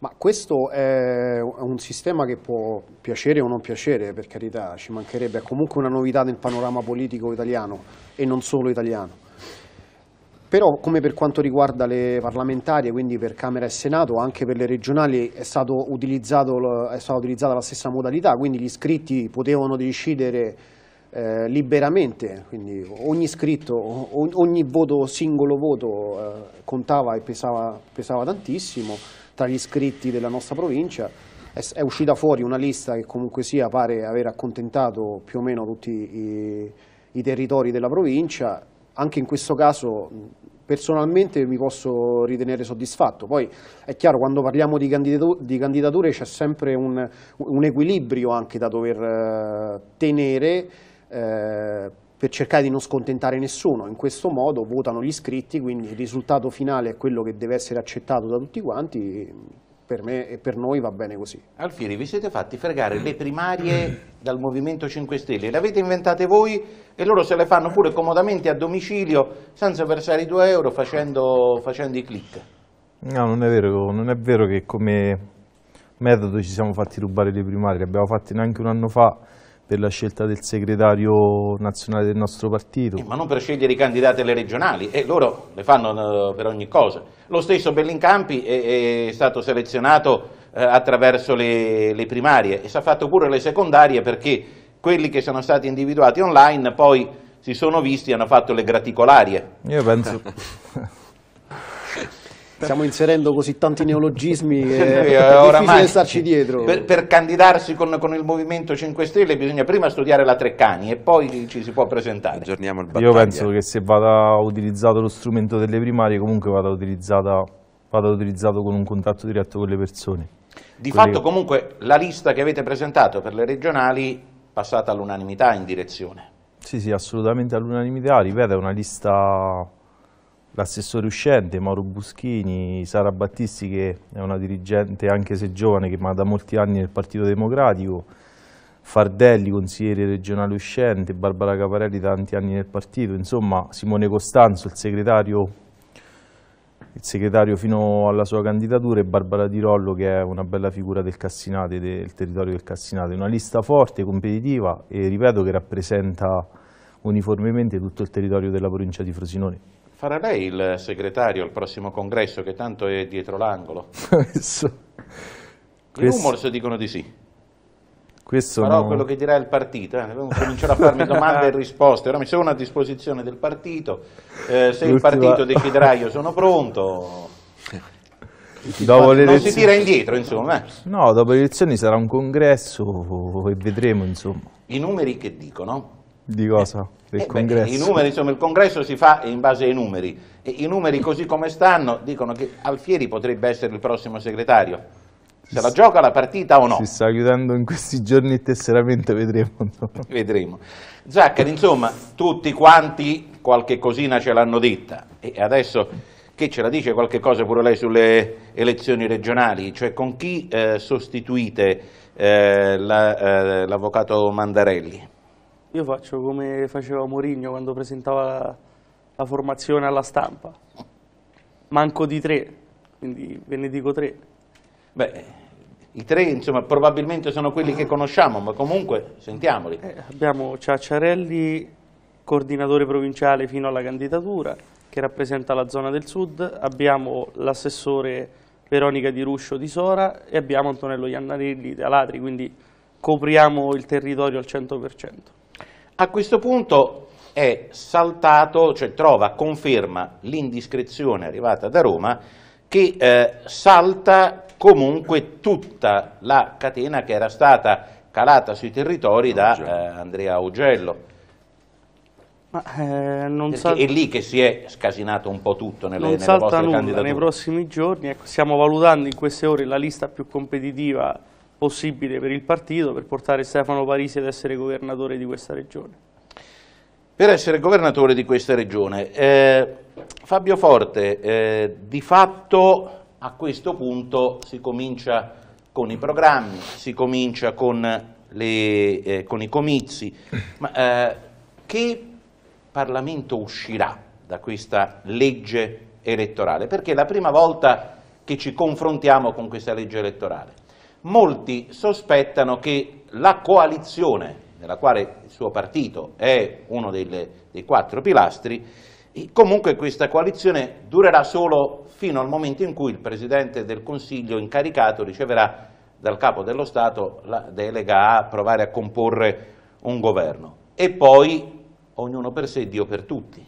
Ma questo è un sistema che può piacere o non piacere, per carità, ci mancherebbe, è comunque una novità nel panorama politico italiano e non solo italiano però come per quanto riguarda le parlamentarie, quindi per Camera e Senato, anche per le regionali è, stata utilizzata la stessa modalità, quindi gli iscritti potevano decidere eh, liberamente, quindi ogni iscritto, ogni voto, singolo voto eh, contava e pesava, pesava, tantissimo tra gli iscritti della nostra provincia, è, è, uscita fuori una lista che comunque sia pare aver accontentato più o meno tutti i, i territori della provincia anche in questo caso personalmente mi posso ritenere soddisfatto. Poi è chiaro, quando parliamo di, candidature, candidature c'è sempre un, un, equilibrio anche da dover eh, tenere eh, per cercare di non scontentare nessuno. In questo modo votano gli iscritti, quindi il risultato finale è quello che deve essere accettato da tutti quanti per me e per noi va bene così.
Alfieri, vi siete fatti fregare le primarie [CLEARS THROAT] dal Movimento 5 Stelle, le avete inventate voi e loro se le fanno pure comodamente a domicilio senza versare i 2 euro facendo, facendo i click.
No, non è, vero, non è vero che come metodo ci siamo fatti rubare le primarie, le abbiamo fatte neanche un anno fa per la scelta del segretario nazionale del nostro partito. Eh, ma
non per scegliere i candidati alle regionali, eh, loro le fanno eh, per ogni cosa. Lo stesso Bellincampi è, è stato selezionato eh, attraverso le, le primarie e si è fatto pure le secondarie perché quelli che sono stati individuati online poi si sono visti e hanno fatto le graticolarie. Io penso... [LAUGHS]
Stiamo inserendo così tanti neologismi [LAUGHS] che eh, è difficile starci dietro. Per,
per candidarsi con, con, il Movimento 5 Stelle bisogna prima studiare la Treccani e poi ci si può presentare.
Io penso che se vada utilizzato lo strumento delle primarie comunque vada, vada utilizzato con un contatto diretto con le persone. Di fatto
comunque la lista che avete presentato per le regionali è passata all'unanimità in direzione.
Sì, sì, assolutamente all'unanimità, ripeto, è una lista l'assessore uscente Mauro Buschini, Sara Battisti che è una dirigente anche se giovane che ma da molti anni nel Partito Democratico, Fardelli consigliere regionale uscente, Barbara Caparelli tanti anni nel partito, insomma Simone Costanzo il segretario, il segretario fino alla sua candidatura e Barbara Di Rollo che è una bella figura del Cassinate, del territorio del Cassinate, una lista forte, competitiva e ripeto che rappresenta uniformemente tutto il territorio della provincia di Frosinone.
Farà lei il segretario al prossimo congresso che tanto è dietro l'angolo?
[LAUGHS] questo...
I rumors dicono di sì.
Questo Però no. quello
che dirà il partito, eh, comincerò a farmi domande e [LAUGHS] risposte, ora mi sono a disposizione del partito, eh, se il partito deciderà io sono pronto. Dopo le non si tira indietro, insomma.
Eh. No, dopo le elezioni sarà un congresso e vedremo, insomma.
I numeri che dicono
di eh, cosa? Del eh, congresso? Beh, I numeri,
insomma, il congresso si fa in base ai numeri. E I numeri così come stanno dicono che Alfieri potrebbe essere il prossimo segretario. Se la gioca la partita o no? Si sta
aiutando in questi giorni il tesseramento, vedremo. No? [LAUGHS]
Vedremo. Zaccari, insomma, tutti quanti qualche cosina ce l'hanno detta. E adesso che ce la dice qualche cosa pure lei sulle elezioni regionali, cioè con chi eh, sostituite eh, l'avvocato la, eh, Mandarelli?
Io faccio come faceva Mourinho quando presentava la, formazione alla
stampa. Manco di tre, quindi ve ne dico tre. Beh, i tre insomma probabilmente sono quelli che conosciamo, ma comunque sentiamoli. Eh,
abbiamo Ciacciarelli, coordinatore provinciale fino alla candidatura, che rappresenta la zona del sud, abbiamo l'assessore Veronica Di Ruscio di Sora e abbiamo Antonello Iannarelli di Alatri, quindi copriamo il territorio al 100%.
A questo punto è saltato, cioè trova conferma l'indiscrezione arrivata da Roma che eh, salta comunque tutta la catena che era stata calata sui territori da eh, Andrea Augello.
Ma, eh, sal... È lì
che si è scasinato un po' tutto nelle, non nelle salta nulla nei
prossimi giorni. Ecco, stiamo valutando in queste ore la lista più competitiva possibile per il partito per portare Stefano Parisi ad essere governatore
di questa regione. Per essere governatore di questa regione, eh, Fabio Forte, eh, di fatto a questo punto si comincia con i programmi, si comincia con, le, eh, con i comizi, ma eh, che Parlamento uscirà da questa legge elettorale? Perché è la prima volta che ci confrontiamo con questa legge elettorale molti sospettano che la coalizione nella quale il suo partito è uno delle, dei quattro pilastri, comunque questa coalizione durerà solo fino al momento in cui il Presidente del Consiglio incaricato riceverà dal Capo dello Stato la delega a provare a comporre un
governo e poi ognuno per sé,
Dio per tutti.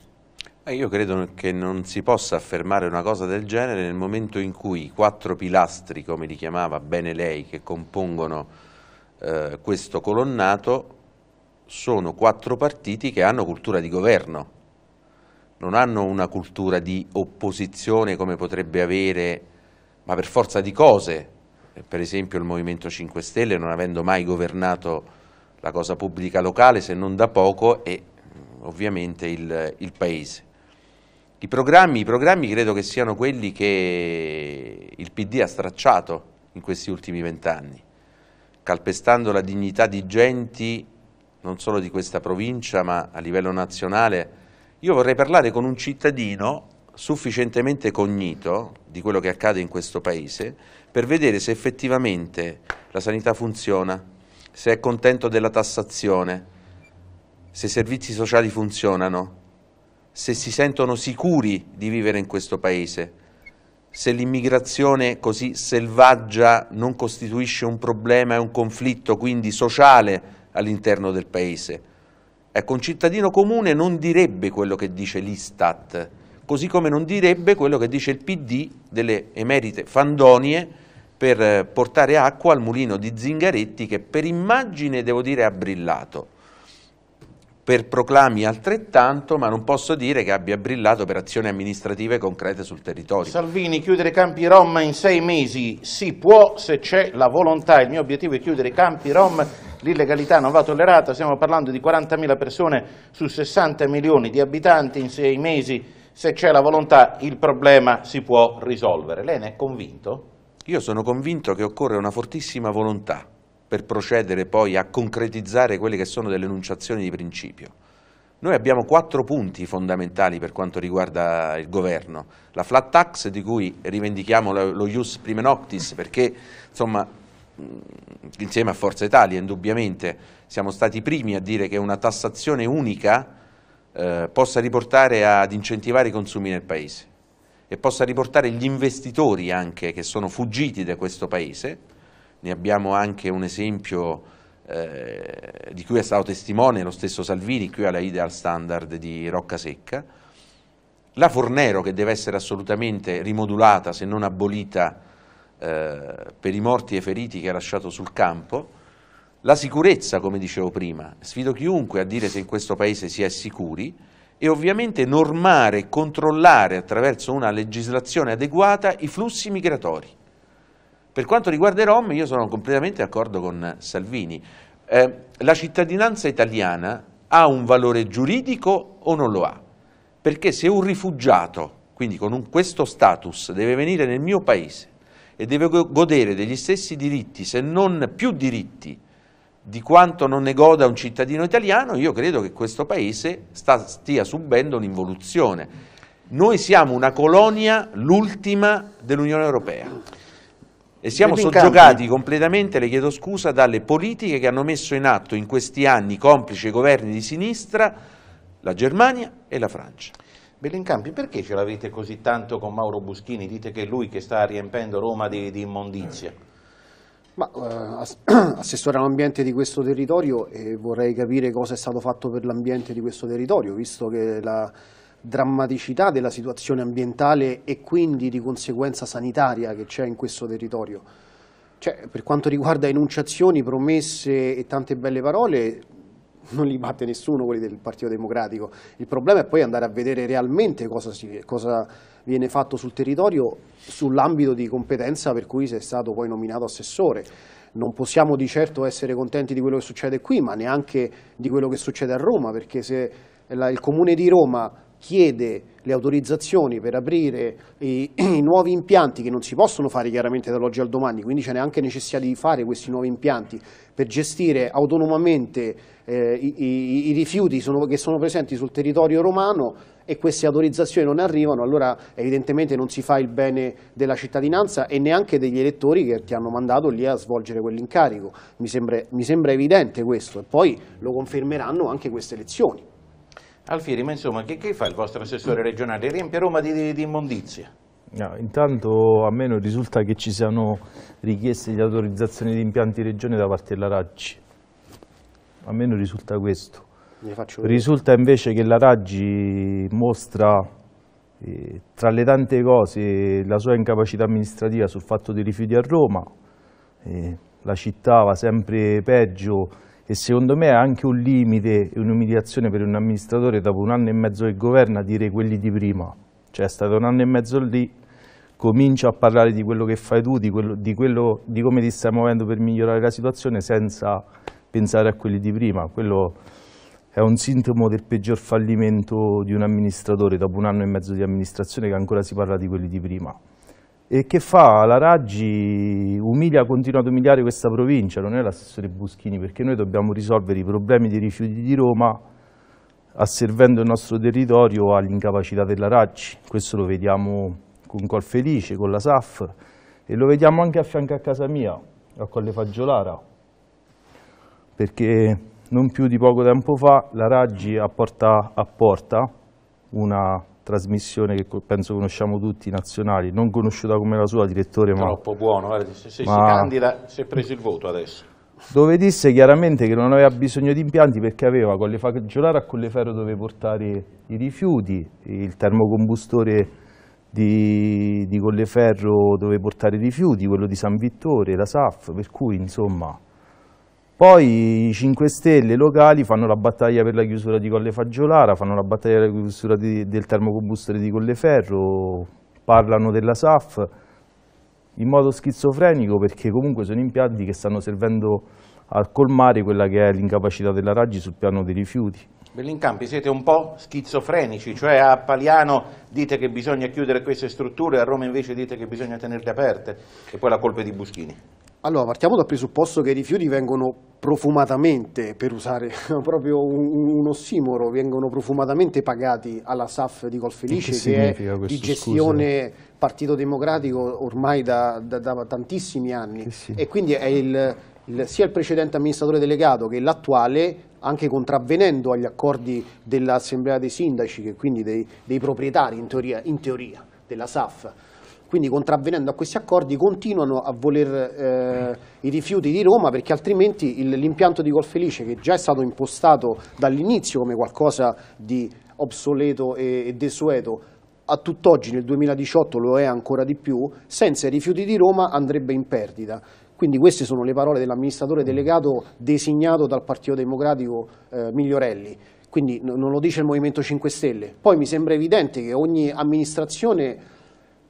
Eh, io credo che non si possa affermare una cosa del genere nel momento in cui i quattro pilastri, come li chiamava bene lei, che compongono eh, questo colonnato, sono quattro partiti che hanno cultura di governo, non hanno una cultura di opposizione come potrebbe avere, ma per forza di cose, eh, per esempio il Movimento 5 Stelle non avendo mai governato la cosa pubblica locale se non da poco e mm, ovviamente il, il paese. I programmi, I programmi credo che siano quelli che il PD ha stracciato in questi ultimi vent'anni, calpestando la dignità di genti non solo di questa provincia ma a livello nazionale. Io vorrei parlare con un cittadino sufficientemente cognito di quello che accade in questo paese per vedere se effettivamente la sanità funziona, se è contento della tassazione, se i servizi sociali funzionano, se si sentono sicuri di vivere in questo paese, se l'immigrazione così selvaggia non costituisce un problema e un conflitto quindi sociale all'interno del paese. Ecco, un cittadino comune non direbbe quello che dice l'Istat, così come non direbbe quello che dice il PD delle emerite fandonie per eh, portare acqua al mulino di Zingaretti che per immagine, devo dire, ha brillato per proclami altrettanto, ma non posso dire che abbia brillato per azioni amministrative concrete sul territorio. Salvini, chiudere i campi Rom in sei mesi si può
se c'è la volontà. Il mio obiettivo è chiudere i campi Rom l'illegalità non va tollerata, stiamo parlando di 40.000 persone su 60 milioni di abitanti in sei mesi, se c'è la
volontà il problema si può risolvere. Lei ne è convinto? Io sono convinto che occorre una fortissima volontà per procedere poi a concretizzare quelle che sono delle enunciazioni di principio. Noi abbiamo quattro punti fondamentali per quanto riguarda il governo. La flat tax di cui rivendichiamo lo ius prime noctis perché insomma insieme a Forza Italia indubbiamente siamo stati i primi a dire che una tassazione unica eh, possa riportare ad incentivare i consumi nel paese e possa riportare gli investitori anche che sono fuggiti da questo paese ne abbiamo anche un esempio eh, di cui è stato testimone lo stesso Salvini, qui alla Ideal Standard di Roccasecca, la Fornero che deve essere assolutamente rimodulata se non abolita eh, per i morti e i feriti che ha lasciato sul campo, la sicurezza come dicevo prima, sfido chiunque a dire se in questo paese si è sicuri e ovviamente normare e controllare attraverso una legislazione adeguata i flussi migratori. Per quanto riguarda i Rom, io sono completamente d'accordo con Salvini. Eh, la cittadinanza italiana ha un valore giuridico o non lo ha? Perché se un rifugiato, quindi con un, questo status, deve venire nel mio paese e deve godere degli stessi diritti, se non più diritti, di quanto non ne goda un cittadino italiano, io credo che questo paese sta, stia subendo un'involuzione. Noi siamo una colonia, l'ultima dell'Unione Europea. E siamo soggiogati completamente, le chiedo scusa, dalle politiche che hanno messo in atto in questi anni complici governi di sinistra la Germania e la Francia. Bellincampi, perché ce
l'avete così tanto con Mauro Buschini? Dite che è lui che sta riempendo Roma di, di immondizia.
Ma, eh, [CLEARS THROAT] assessore all'ambiente di questo territorio e vorrei capire cosa è stato fatto per l'ambiente di questo territorio, visto che la, drammaticità della situazione ambientale e quindi di conseguenza sanitaria che c'è in questo territorio. Cioè, per quanto riguarda enunciazioni, promesse e tante belle parole, non li batte nessuno quelli del Partito Democratico. Il problema è poi andare a vedere realmente cosa, si, cosa viene fatto sul territorio sull'ambito di competenza per cui sei stato poi nominato assessore. Non possiamo di certo essere contenti di quello che succede qui, ma neanche di quello che succede a Roma, perché se il Comune di Roma chiede le autorizzazioni per aprire i, [CLEARS THROAT] i, nuovi impianti che non si possono fare chiaramente dall'oggi al domani, quindi c'è neanche necessità di fare questi nuovi impianti per gestire autonomamente eh, i, i, i, rifiuti sono, che sono presenti sul territorio romano e queste autorizzazioni non arrivano, allora evidentemente non si fa il bene della cittadinanza e neanche degli elettori che ti hanno mandato lì a svolgere quell'incarico. Mi, mi sembra evidente questo e poi lo confermeranno anche queste elezioni.
Alfieri, ma insomma, che, che fa il vostro assessore regionale? Riempie Roma di, di immondizia?
No, intanto a me non risulta che ci siano richieste di autorizzazione di impianti regione da parte della Raggi. A me non risulta questo. Risulta invece che la Raggi mostra eh, tra le tante cose la sua incapacità amministrativa sul fatto dei rifiuti a Roma. Eh, la città va sempre peggio e secondo me è anche un limite e un'umiliazione per un amministratore dopo un anno e mezzo che governa dire quelli di prima. Cioè è stato un anno e mezzo lì, comincia a parlare di quello che fai tu, di, quello, di, quello, di come ti stai muovendo per migliorare la situazione senza pensare a quelli di prima. Quello è un sintomo del peggior fallimento di un amministratore dopo un anno e mezzo di amministrazione che ancora si parla di quelli di prima. E che fa? La Raggi umilia, continua ad umiliare questa provincia, non è l'assessore Buschini, perché noi dobbiamo risolvere i problemi dei rifiuti di Roma asservendo il nostro territorio all'incapacità della Raggi. Questo lo vediamo con Colfelice, con la SAF e lo vediamo anche a fianco a casa mia, a Colle Fagiolara, perché non più di poco tempo fa la Raggi ha porta a porta una trasmissione che penso conosciamo tutti, nazionali, non conosciuta come la sua, direttore, Troppo ma... Troppo buono, guarda, se, se ma... si
candida si è preso il voto adesso.
Dove disse chiaramente che non aveva bisogno di impianti perché aveva con le fagiolare a Colleferro dove portare i rifiuti, il termocombustore di, di Colleferro dove portare i rifiuti, quello di San Vittore, la SAF, per cui insomma poi i 5 Stelle locali fanno la battaglia per la chiusura di Colle Fagiolara, fanno la battaglia per la chiusura di, del termocombustore di Colleferro, parlano della SAF in modo schizofrenico perché comunque sono impianti che stanno servendo a colmare quella che è l'incapacità della Raggi sul piano dei rifiuti.
Bellincampi, siete un po' schizofrenici, cioè a Paliano dite che bisogna chiudere queste strutture, a Roma invece dite che bisogna tenerle aperte, e poi la colpa è di Buschini.
Allora, partiamo dal presupposto che i rifiuti vengono profumatamente, per usare [LAUGHS] proprio un, un ossimoro, vengono profumatamente pagati alla SAF di Colfelice, che, che è di gestione scusa? Partito Democratico ormai da, da, da tantissimi anni. E quindi è il, il, sia il precedente amministratore delegato che l'attuale, anche contravvenendo agli accordi dell'Assemblea dei Sindaci, che quindi dei, dei proprietari in teoria, in teoria della SAF, quindi contravvenendo a questi accordi continuano a voler eh, i rifiuti di Roma perché altrimenti l'impianto di Colfelice che già è stato impostato dall'inizio come qualcosa di obsoleto e, e desueto a tutt'oggi nel 2018 lo è ancora di più, senza i rifiuti di Roma andrebbe in perdita. Quindi queste sono le parole dell'amministratore delegato designato dal Partito Democratico eh, Migliorelli quindi non lo dice il Movimento 5 Stelle. Poi mi sembra evidente che ogni amministrazione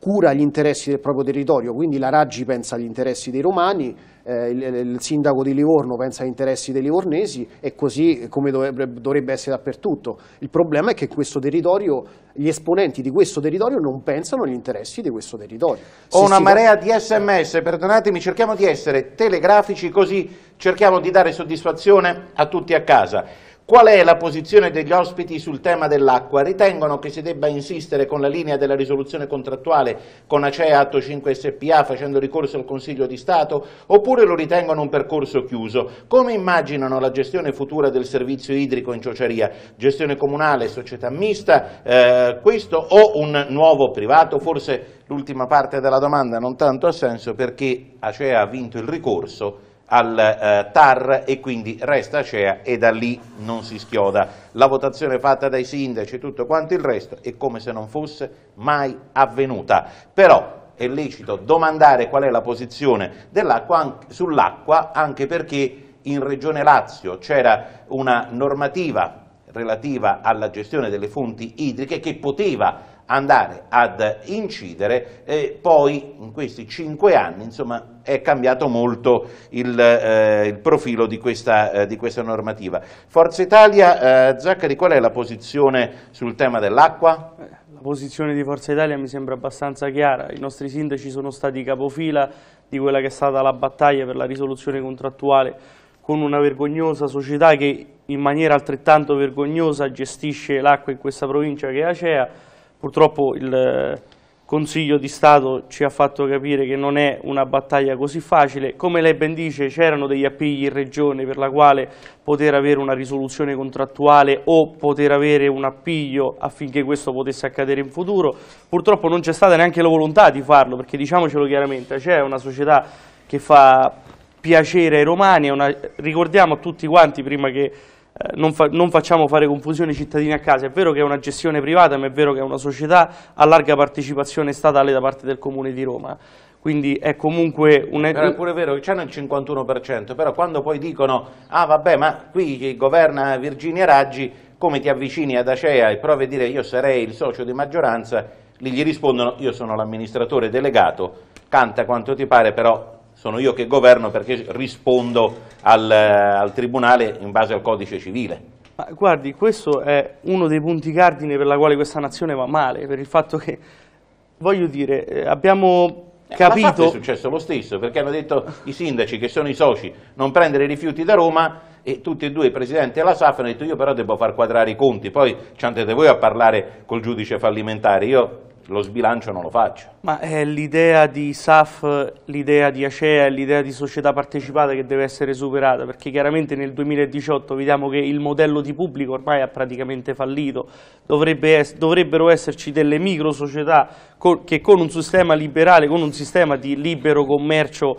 cura gli interessi del proprio territorio, quindi la Raggi pensa agli interessi dei romani, eh, il, il, sindaco di Livorno pensa agli interessi dei livornesi e così come dovrebbe, dovrebbe, essere dappertutto. Il problema è che questo territorio, gli esponenti di questo territorio non pensano agli interessi di questo territorio. Se Ho una marea di sms, perdonatemi, cerchiamo di
essere telegrafici così cerchiamo di dare soddisfazione a tutti a casa. Qual è la posizione degli ospiti sul tema dell'acqua? Ritengono che si debba insistere con la linea della risoluzione contrattuale con Acea Atto 5 SPA facendo ricorso al Consiglio di Stato oppure lo ritengono un percorso chiuso? Come immaginano la gestione futura del servizio idrico in Ciociaria? Gestione comunale, società mista, eh, questo o un nuovo privato? Forse l'ultima parte della domanda non tanto ha senso perché Acea ha vinto il ricorso al eh, TAR e quindi resta CEA e da lì non si schioda. La votazione fatta dai sindaci e tutto quanto il resto è come se non fosse mai avvenuta. Però è lecito domandare qual è la posizione dell'acqua sull'acqua anche perché in Regione Lazio c'era una normativa relativa alla gestione delle fonti idriche che poteva andare ad incidere, e poi in questi cinque anni insomma, è cambiato molto il, eh, il profilo di questa, eh, di questa, normativa. Forza Italia, eh, Zaccari, qual è la posizione sul tema
dell'acqua? Eh, la posizione di Forza Italia mi sembra abbastanza chiara, i nostri sindaci sono stati capofila di quella che è stata la battaglia per la risoluzione contrattuale con una vergognosa società che in maniera altrettanto vergognosa gestisce l'acqua in questa provincia che è Acea, Purtroppo il eh, Consiglio di Stato ci ha fatto capire che non è una battaglia così facile. Come lei ben dice, c'erano degli appigli in Regione per la quale poter avere una risoluzione contrattuale o poter avere un appiglio affinché questo potesse accadere in futuro. Purtroppo non c'è stata neanche la volontà di farlo, perché diciamocelo chiaramente, c'è una società che fa piacere ai romani, una... ricordiamo a tutti quanti prima che eh, non, fa, non, facciamo fare confusione ai cittadini a casa, è vero che è una gestione privata ma è vero che è una società a larga partecipazione statale da parte del Comune di Roma. Quindi è comunque un... Però è pure
vero che c'è il 51%, però quando poi dicono, ah vabbè, ma qui governa Virginia Raggi, come ti avvicini ad Acea e provi a dire io sarei il socio di maggioranza, lì gli rispondono io sono l'amministratore delegato, canta quanto ti pare, però sono io che governo perché rispondo al, al Tribunale in base al codice civile.
Ma guardi, questo è uno dei punti cardine per la quale questa nazione va male, per il fatto che, voglio dire, eh, abbiamo
eh, capito... Ma è successo lo stesso, perché hanno detto i sindaci che sono i soci non prendere i rifiuti da Roma e tutti e due i presidenti della SAF hanno detto io però devo far quadrare i conti, poi ci andate voi a parlare col giudice fallimentare, io lo sbilancio non lo faccio.
Ma è l'idea di SAF, l'idea di Acea, l'idea di società partecipata che deve essere superata, perché chiaramente nel 2018 vediamo che il modello di pubblico ormai ha praticamente fallito, Dovrebbe es dovrebbero esserci delle micro società co che con un sistema liberale, con un sistema di libero commercio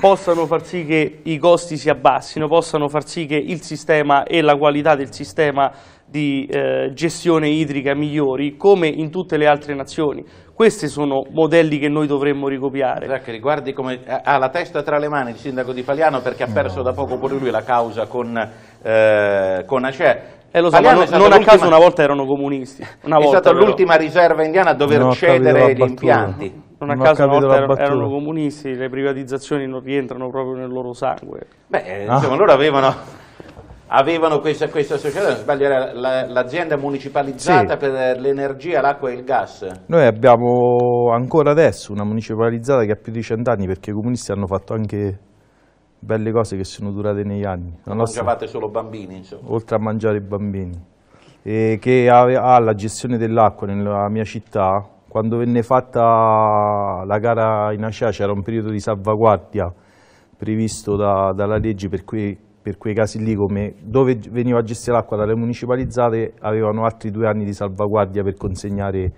possano far sì che i costi si abbassino, possano far sì che il sistema e la qualità del sistema di eh, gestione idrica migliori come in tutte le altre
nazioni. Questi sono modelli che noi dovremmo ricopiare. Perché riguardi come eh, ha la testa tra le mani il sindaco di Paliano perché ha perso da poco pure lui la causa con, eh, con Aceh. Eh lo so, non, non a caso una
volta erano comunisti. Una volta, è stata l'ultima riserva indiana a dover cedere gli impianti. Non a caso una volta erano, erano, comunisti, le privatizzazioni non rientrano proprio nel loro sangue.
Beh, no. Eh, ah. insomma, loro avevano avevano questa, questa società, non sbaglio era l'azienda municipalizzata sì. per l'energia, l'acqua e il gas.
Noi abbiamo ancora adesso una municipalizzata che ha più di cent'anni perché i comunisti hanno fatto anche belle cose che sono durate negli anni. non mangiavate solo bambini insomma. Oltre a mangiare i bambini. E che ha, ha la gestione dell'acqua nella mia città, quando venne fatta la gara in Acea c'era un periodo di salvaguardia previsto da, dalla legge per cui per quei casi lì come dove veniva gestita l'acqua dalle municipalizzate avevano altri due anni di salvaguardia per consegnare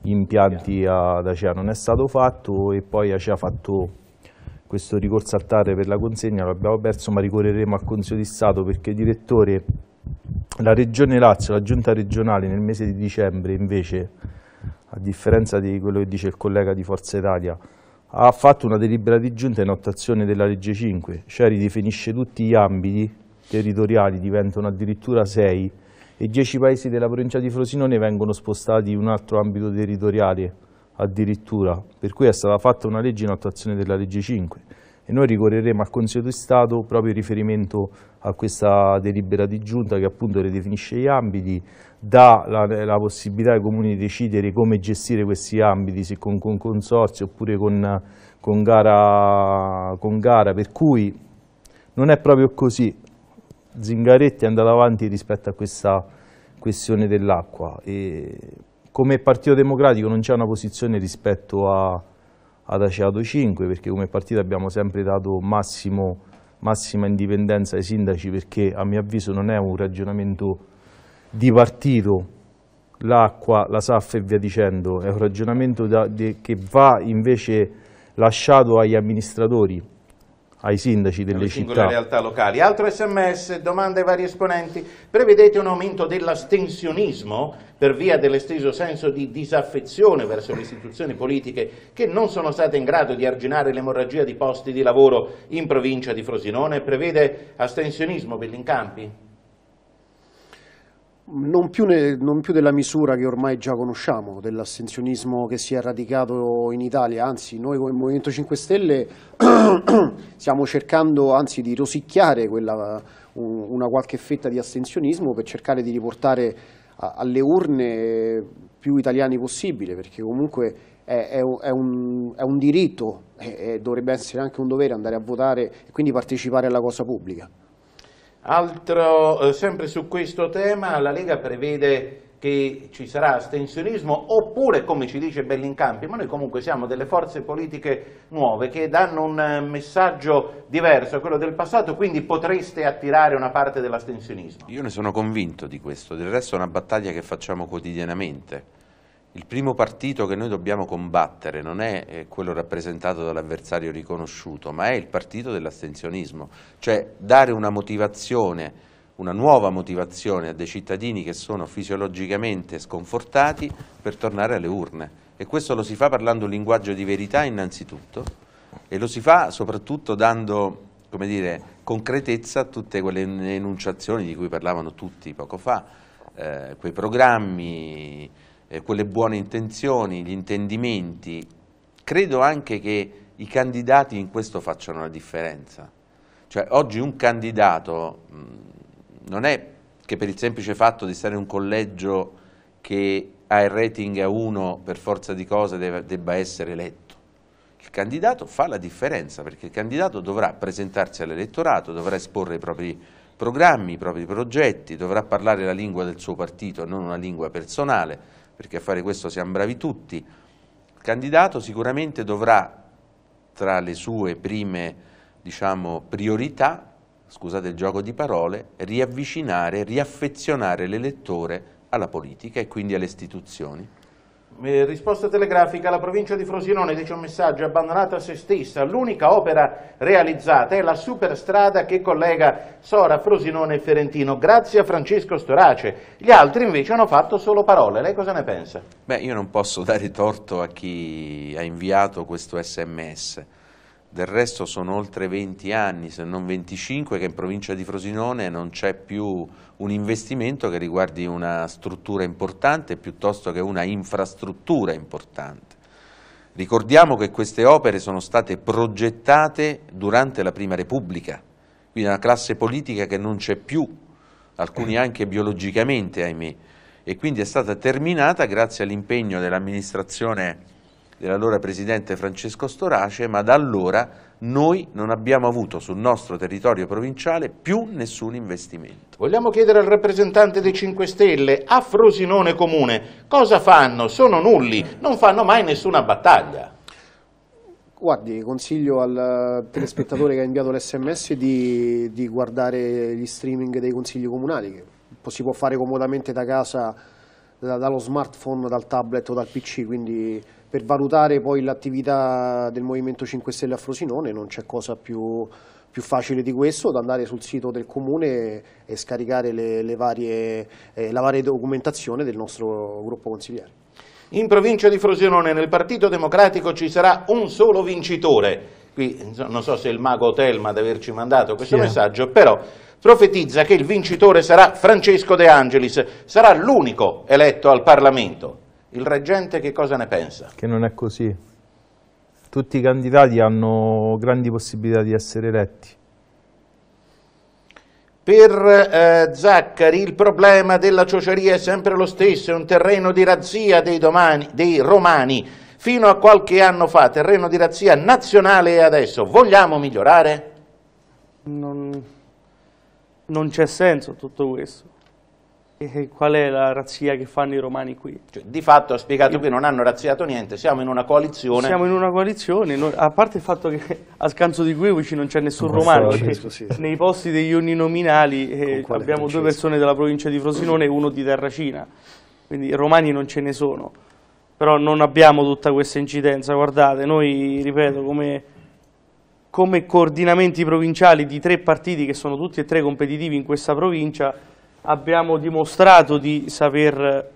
gli impianti ad ACEA, non è stato fatto e poi ACEA ha fatto questo ricorso al TAR per la consegna, l'abbiamo perso ma ricorreremo al Consiglio di Stato perché direttore la Regione Lazio, la Giunta regionale nel mese di dicembre invece, a differenza di quello che dice il collega di Forza Italia, ha fatto una delibera di giunta in attuazione della legge 5, cioè ridefinisce tutti gli ambiti territoriali, diventano addirittura 6 e 10 paesi della provincia di Frosinone vengono spostati in un altro ambito territoriale addirittura, per cui è stata fatta una legge in attuazione della legge 5 e noi ricorreremo al Consiglio di Stato proprio in riferimento a questa delibera di giunta che appunto ridefinisce gli ambiti, dà la, la, possibilità ai comuni di decidere come gestire questi ambiti, con, con consorzio oppure con, con, gara, con, gara, per cui non è proprio così. Zingaretti è andato avanti rispetto a questa questione dell'acqua come Partito Democratico non c'è una posizione rispetto a, ad Aceato 5 perché come partito abbiamo sempre dato massimo, massima indipendenza ai sindaci perché a mio avviso non è un ragionamento di partito, l'acqua, la SAF e via dicendo, è un ragionamento da, de, che va invece lasciato agli amministratori, ai sindaci delle città.
realtà locali. Altro sms, domande ai vari esponenti. Prevedete un aumento dell'astensionismo per via dell'esteso senso di disaffezione verso le istituzioni politiche che non sono state in grado di arginare l'emorragia di posti di lavoro in provincia di Frosinone? Prevede astensionismo per gli incampi?
Non più, ne, non più, della misura che ormai già conosciamo, dell'assensionismo che si è radicato in Italia, anzi noi come Movimento 5 Stelle [CLEARS THROAT] stiamo cercando anzi di rosicchiare quella, una qualche fetta di astensionismo per cercare di riportare alle urne più italiani possibile, perché comunque è, è, un, è, un, è un, diritto e dovrebbe essere anche un dovere andare a votare e quindi partecipare alla cosa pubblica.
Altro, eh, sempre su questo tema, la Lega prevede che ci sarà astensionismo oppure, come ci dice Bellincampi, ma noi comunque siamo delle forze politiche nuove che danno un eh, messaggio diverso a quello del passato, quindi potreste attirare una parte dell'astensionismo.
Io ne sono convinto di questo, del resto è una battaglia che facciamo quotidianamente il primo partito che noi dobbiamo combattere non è eh, quello rappresentato dall'avversario riconosciuto, ma è il partito dell'astensionismo, cioè dare una motivazione una nuova motivazione a dei cittadini che sono fisiologicamente sconfortati per tornare alle urne. E questo lo si fa parlando un linguaggio di verità innanzitutto e lo si fa soprattutto dando dire, concretezza a tutte quelle enunciazioni di cui parlavano tutti poco fa, eh, quei programmi eh, quelle buone intenzioni, gli intendimenti, credo anche che i candidati in questo facciano la differenza. Cioè, oggi un candidato mh, mm, non è che per il semplice fatto di stare in un collegio che ha il rating a uno per forza di cose deve, debba essere eletto. Il candidato fa la differenza perché il candidato dovrà presentarsi all'elettorato, dovrà esporre i propri programmi, i propri progetti, dovrà parlare la lingua del suo partito e non una lingua personale, perché a fare questo siamo bravi tutti, il candidato sicuramente dovrà tra le sue prime diciamo, priorità, scusate il gioco di parole, riavvicinare, riaffezionare l'elettore alla politica e quindi alle istituzioni.
Eh, risposta telegrafica, la provincia di Frosinone dice un messaggio abbandonata a se stessa, l'unica opera realizzata è la superstrada che collega Sora, Frosinone e Ferentino, grazie a Francesco
Storace, gli altri invece hanno fatto solo
parole, lei cosa ne pensa?
Beh io non posso dare torto a chi ha inviato questo sms, del resto sono oltre 20 anni, se non 25, che in provincia di Frosinone non c'è più un investimento che riguardi una struttura importante piuttosto che una infrastruttura importante. Ricordiamo che queste opere sono state progettate durante la Prima Repubblica, quindi una classe politica che non c'è più, alcuni eh. anche biologicamente, ahimè, e quindi è stata terminata grazie all'impegno dell'amministrazione dell'allora presidente Francesco Storace, ma da allora noi non abbiamo avuto sul nostro territorio provinciale più nessun investimento. Vogliamo chiedere al
rappresentante dei 5 Stelle, a Frosinone Comune, cosa fanno? Sono nulli, non fanno mai nessuna battaglia.
Guardi, consiglio al telespettatore che ha inviato l'SMS di, di guardare gli streaming dei consigli comunali, che si può fare comodamente da casa, da, dallo smartphone, dal tablet o dal PC, quindi per valutare poi l'attività del Movimento 5 Stelle a Frosinone non c'è cosa più, più facile di questo da andare sul sito del comune e scaricare le, le varie, eh, la varia documentazione del nostro gruppo consigliere. In provincia di
Frosinone nel Partito Democratico ci sarà un solo vincitore. Qui non so se il mago Telma ad averci mandato questo sì. messaggio, però profetizza che il vincitore sarà Francesco De Angelis, sarà l'unico eletto al Parlamento. Il reggente che cosa ne pensa?
Che non è così. Tutti i candidati hanno grandi possibilità di essere eletti.
Per eh, Zaccari il problema della ciociaria è sempre lo stesso, è un terreno di razzia dei, domani, dei romani. Fino a qualche anno fa, terreno di razzia nazionale e adesso vogliamo migliorare?
Non, non c'è senso tutto questo.
E qual è la razzia che fanno i romani qui? Cioè, di fatto ha spiegato che non hanno razziato niente, siamo in una coalizione. Siamo
in una coalizione, no, a parte il fatto che a [LAUGHS] scanso di Guevici non c'è nessun non romano, cioè, sì. nei posti degli uninominali eh, abbiamo due persone della provincia di Frosinone e uno di Terracina, quindi romani non ce ne sono, però non abbiamo tutta questa incidenza, guardate, noi, ripeto, come come coordinamenti provinciali di tre partiti che sono tutti e tre competitivi in questa provincia, abbiamo dimostrato di saper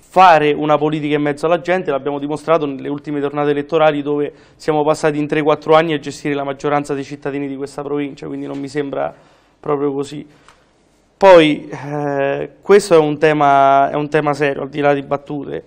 fare una politica in mezzo alla gente, l'abbiamo dimostrato nelle ultime tornate elettorali dove siamo passati in 3-4 anni a gestire la maggioranza dei cittadini di questa provincia, quindi non mi sembra proprio così. Poi eh, questo è un, tema, è un, tema, serio, al di là di battute.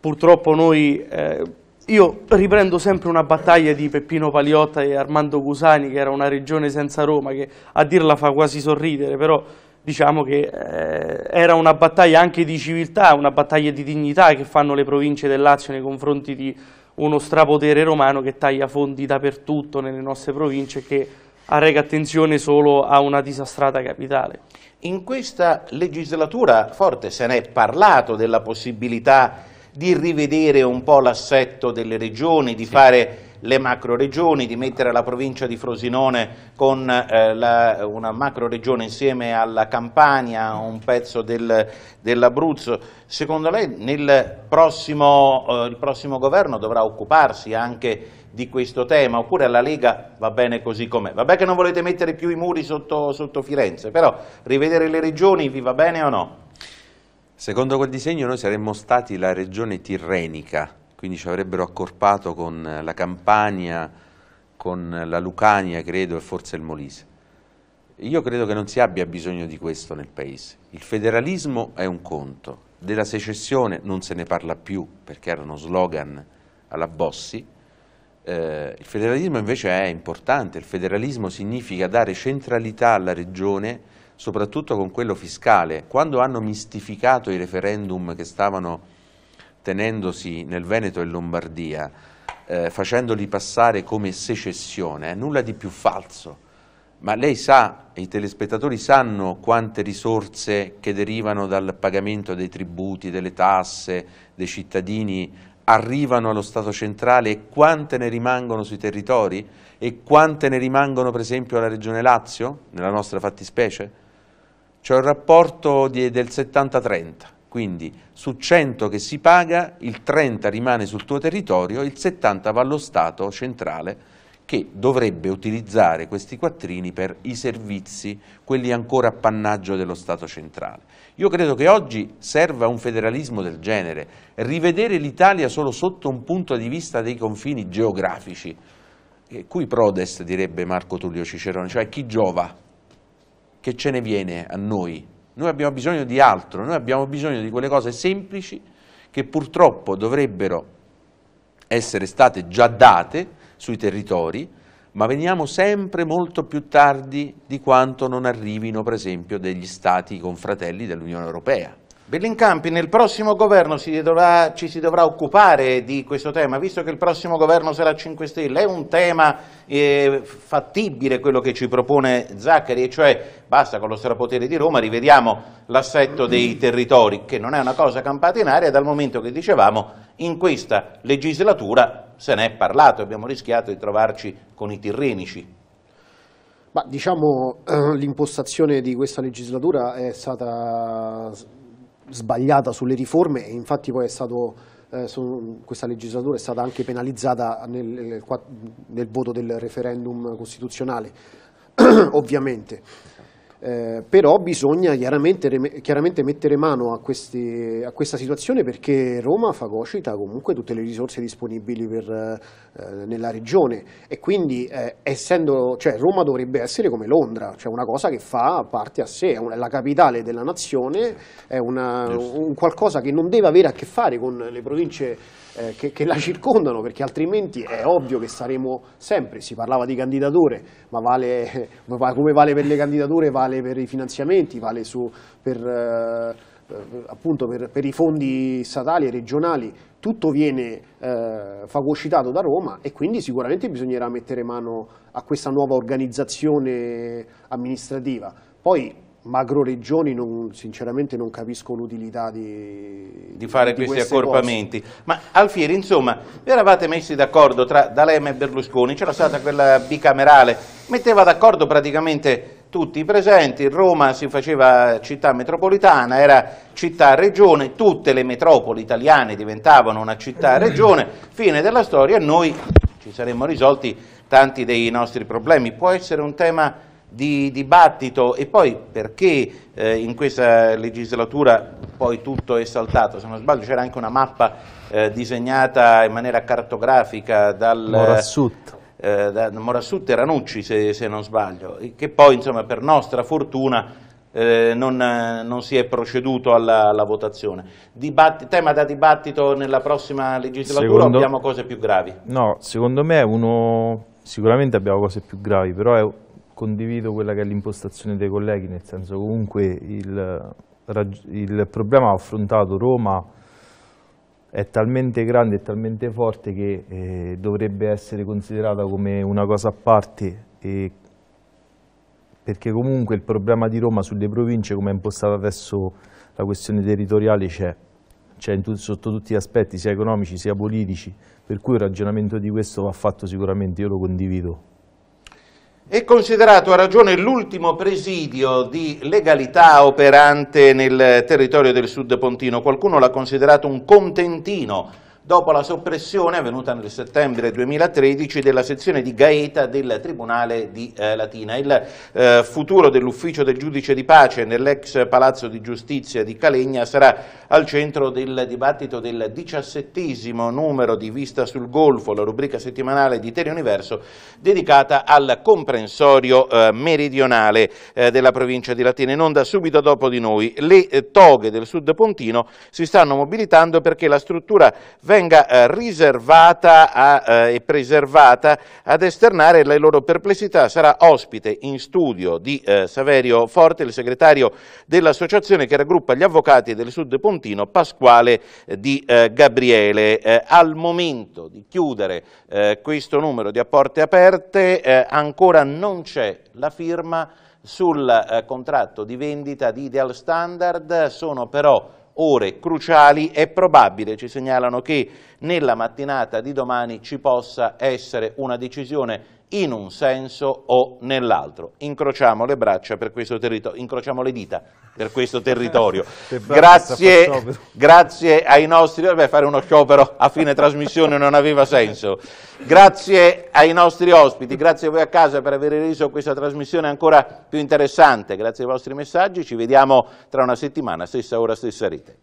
Purtroppo noi, eh, io riprendo sempre una battaglia di Peppino Paliotta e Armando Cusani, che era una regione senza Roma, che a dirla fa quasi sorridere, però diciamo che eh, era una battaglia anche di civiltà, una battaglia di dignità che fanno le province del Lazio nei confronti di uno strapotere romano che taglia fondi dappertutto nelle nostre province e che arrega attenzione
solo a una disastrata capitale. In questa legislatura forte se n'è parlato della possibilità di rivedere un po' l'assetto delle regioni, di sì. fare le macro regioni, di mettere la provincia di Frosinone con eh, la, una macroregione insieme alla Campania, un pezzo del, dell'Abruzzo. Secondo lei nel prossimo, eh, il prossimo governo dovrà occuparsi anche di questo tema, oppure la Lega va bene così com'è. Va bene che non volete mettere più i muri sotto, sotto Firenze, però rivedere le regioni vi va bene
o no? Secondo quel disegno noi saremmo stati la regione tirrenica quindi ci avrebbero accorpato con la Campania, con la Lucania, credo, e forse il Molise. Io credo che non si abbia bisogno di questo nel Paese. Il federalismo è un conto, della secessione non se ne parla più, perché erano slogan alla Bossi, eh, il federalismo invece è importante, il federalismo significa dare centralità alla regione, soprattutto con quello fiscale. Quando hanno mistificato i referendum che stavano tenendosi nel Veneto e Lombardia, eh, facendoli passare come secessione, è eh, nulla di più falso. Ma lei sa, i telespettatori sanno quante risorse che derivano dal pagamento dei tributi, delle tasse, dei cittadini arrivano allo Stato centrale e quante ne rimangono sui territori e quante ne rimangono per esempio alla Regione Lazio, nella nostra fattispecie? C'è un rapporto di, del 70-30 quindi su 100 che si paga, il 30 rimane sul tuo territorio, il 70 va allo Stato centrale che dovrebbe utilizzare questi quattrini per i servizi, quelli ancora appannaggio dello Stato centrale. Io credo che oggi serva un federalismo del genere, rivedere l'Italia solo sotto un punto di vista dei confini geografici, cui prodest direbbe Marco Tullio Cicerone, cioè chi giova, che ce ne viene a noi noi abbiamo bisogno di altro, noi abbiamo bisogno di quelle cose semplici che purtroppo dovrebbero essere state già date sui territori, ma veniamo sempre molto più tardi di quanto non arrivino per esempio degli stati confratelli dell'Unione Europea. Bellincampi, nel prossimo governo si dovrà, ci si dovrà occupare
di questo tema, visto che il prossimo governo sarà 5 Stelle, è un tema eh, fattibile quello che ci propone Zaccari, e cioè basta con lo strapotere di Roma, rivediamo l'assetto dei territori, che non è una cosa campata in aria dal momento che dicevamo in questa legislatura se ne è parlato, abbiamo rischiato di trovarci con i tirrenici.
Ma diciamo [CLEARS THROAT] l'impostazione di questa legislatura è stata sbagliata sulle riforme e infatti poi è stato, eh, sono, questa legislatura è stata anche penalizzata nel, nel, nel voto del referendum costituzionale, [CLEARS THROAT] ovviamente. Eh, però bisogna chiaramente, chiaramente, mettere mano a, questi, a questa situazione perché Roma fagocita comunque tutte le risorse disponibili per eh, nella regione e quindi eh, essendo, cioè, Roma dovrebbe essere come Londra, cioè una cosa che fa parte a sé, è, una, è la capitale della nazione, è una, un qualcosa che non deve avere a che fare con le province eh, che, che, la circondano perché altrimenti è ovvio che saremo sempre, si parlava di candidature, ma vale, [LAUGHS] come vale per le candidature vale per i finanziamenti, vale su, per... Eh, eh appunto per, per, i fondi statali e regionali tutto viene eh, fagocitato da Roma e quindi sicuramente bisognerà mettere mano a questa nuova organizzazione amministrativa. Poi macro regioni non, sinceramente non capisco l'utilità di, di, fare di questi accorpamenti. Cose. Ma Alfieri,
insomma, vi eravate messi d'accordo tra D'Alema e Berlusconi, c'era stata quella bicamerale, metteva d'accordo praticamente tutti i presenti, Roma si faceva città metropolitana, era città-regione, tutte le metropoli italiane diventavano una città-regione, mm. fine della storia, noi ci saremmo risolti tanti dei nostri problemi. Può essere un tema di dibattito e poi perché eh, in questa legislatura poi tutto è saltato, se non sbaglio c'era anche una mappa eh, disegnata in maniera cartografica dal Morassut eh, da Morassù Terranucci se, se, non sbaglio, che poi insomma, per nostra fortuna eh, non, non, si è proceduto alla, alla votazione. Dibatti, tema da dibattito nella prossima legislatura secondo, abbiamo cose più gravi?
No, secondo me uno, sicuramente abbiamo cose più gravi, però è, condivido quella che è l'impostazione dei colleghi, nel senso comunque il, il problema affrontato Roma è talmente grande e talmente forte che eh, dovrebbe essere considerata come una cosa a parte e perché comunque il problema di Roma sulle province, come è impostata adesso la questione territoriale, c'è. C'è sotto tutti gli aspetti, sia economici sia politici, per cui il ragionamento di questo va fatto sicuramente, io lo condivido.
È considerato a ragione l'ultimo presidio di legalità operante nel territorio del Sud Pontino. Qualcuno l'ha considerato un contentino dopo la soppressione avvenuta nel settembre 2013 della sezione di Gaeta del Tribunale di eh, Latina. Il eh, futuro dell'ufficio del giudice di pace nell'ex Palazzo di Giustizia di Calegna sarà al centro del dibattito del diciassettesimo numero di Vista sul Golfo, la rubrica settimanale di Teleuniverso dedicata al comprensorio eh, meridionale eh, della provincia di Latina. In da subito dopo di noi le eh, toghe del sud pontino si stanno mobilitando perché la struttura venga venga eh, riservata a, eh, e preservata ad esternare le loro perplessità. Sarà ospite in studio di eh, Saverio Forte, il segretario dell'associazione che raggruppa gli avvocati del Sud Pontino, Pasquale Di Gabriele. al momento di chiudere questo numero di apporte aperte ancora non c'è la firma sul contratto di vendita di Ideal Standard, sono però ore cruciali, è probabile, ci segnalano, che nella mattinata di domani ci possa essere una decisione in un senso o nell'altro. Incrociamo le braccia per questo territorio, incrociamo le dita per questo territorio. [LAUGHS] grazie, grazie, ai nostri, vabbè fare uno sciopero a fine trasmissione non aveva senso. Grazie ai nostri ospiti, grazie a voi a casa per aver reso questa trasmissione ancora più interessante, grazie ai vostri messaggi, ci vediamo tra una settimana, stessa ora, stessa rete.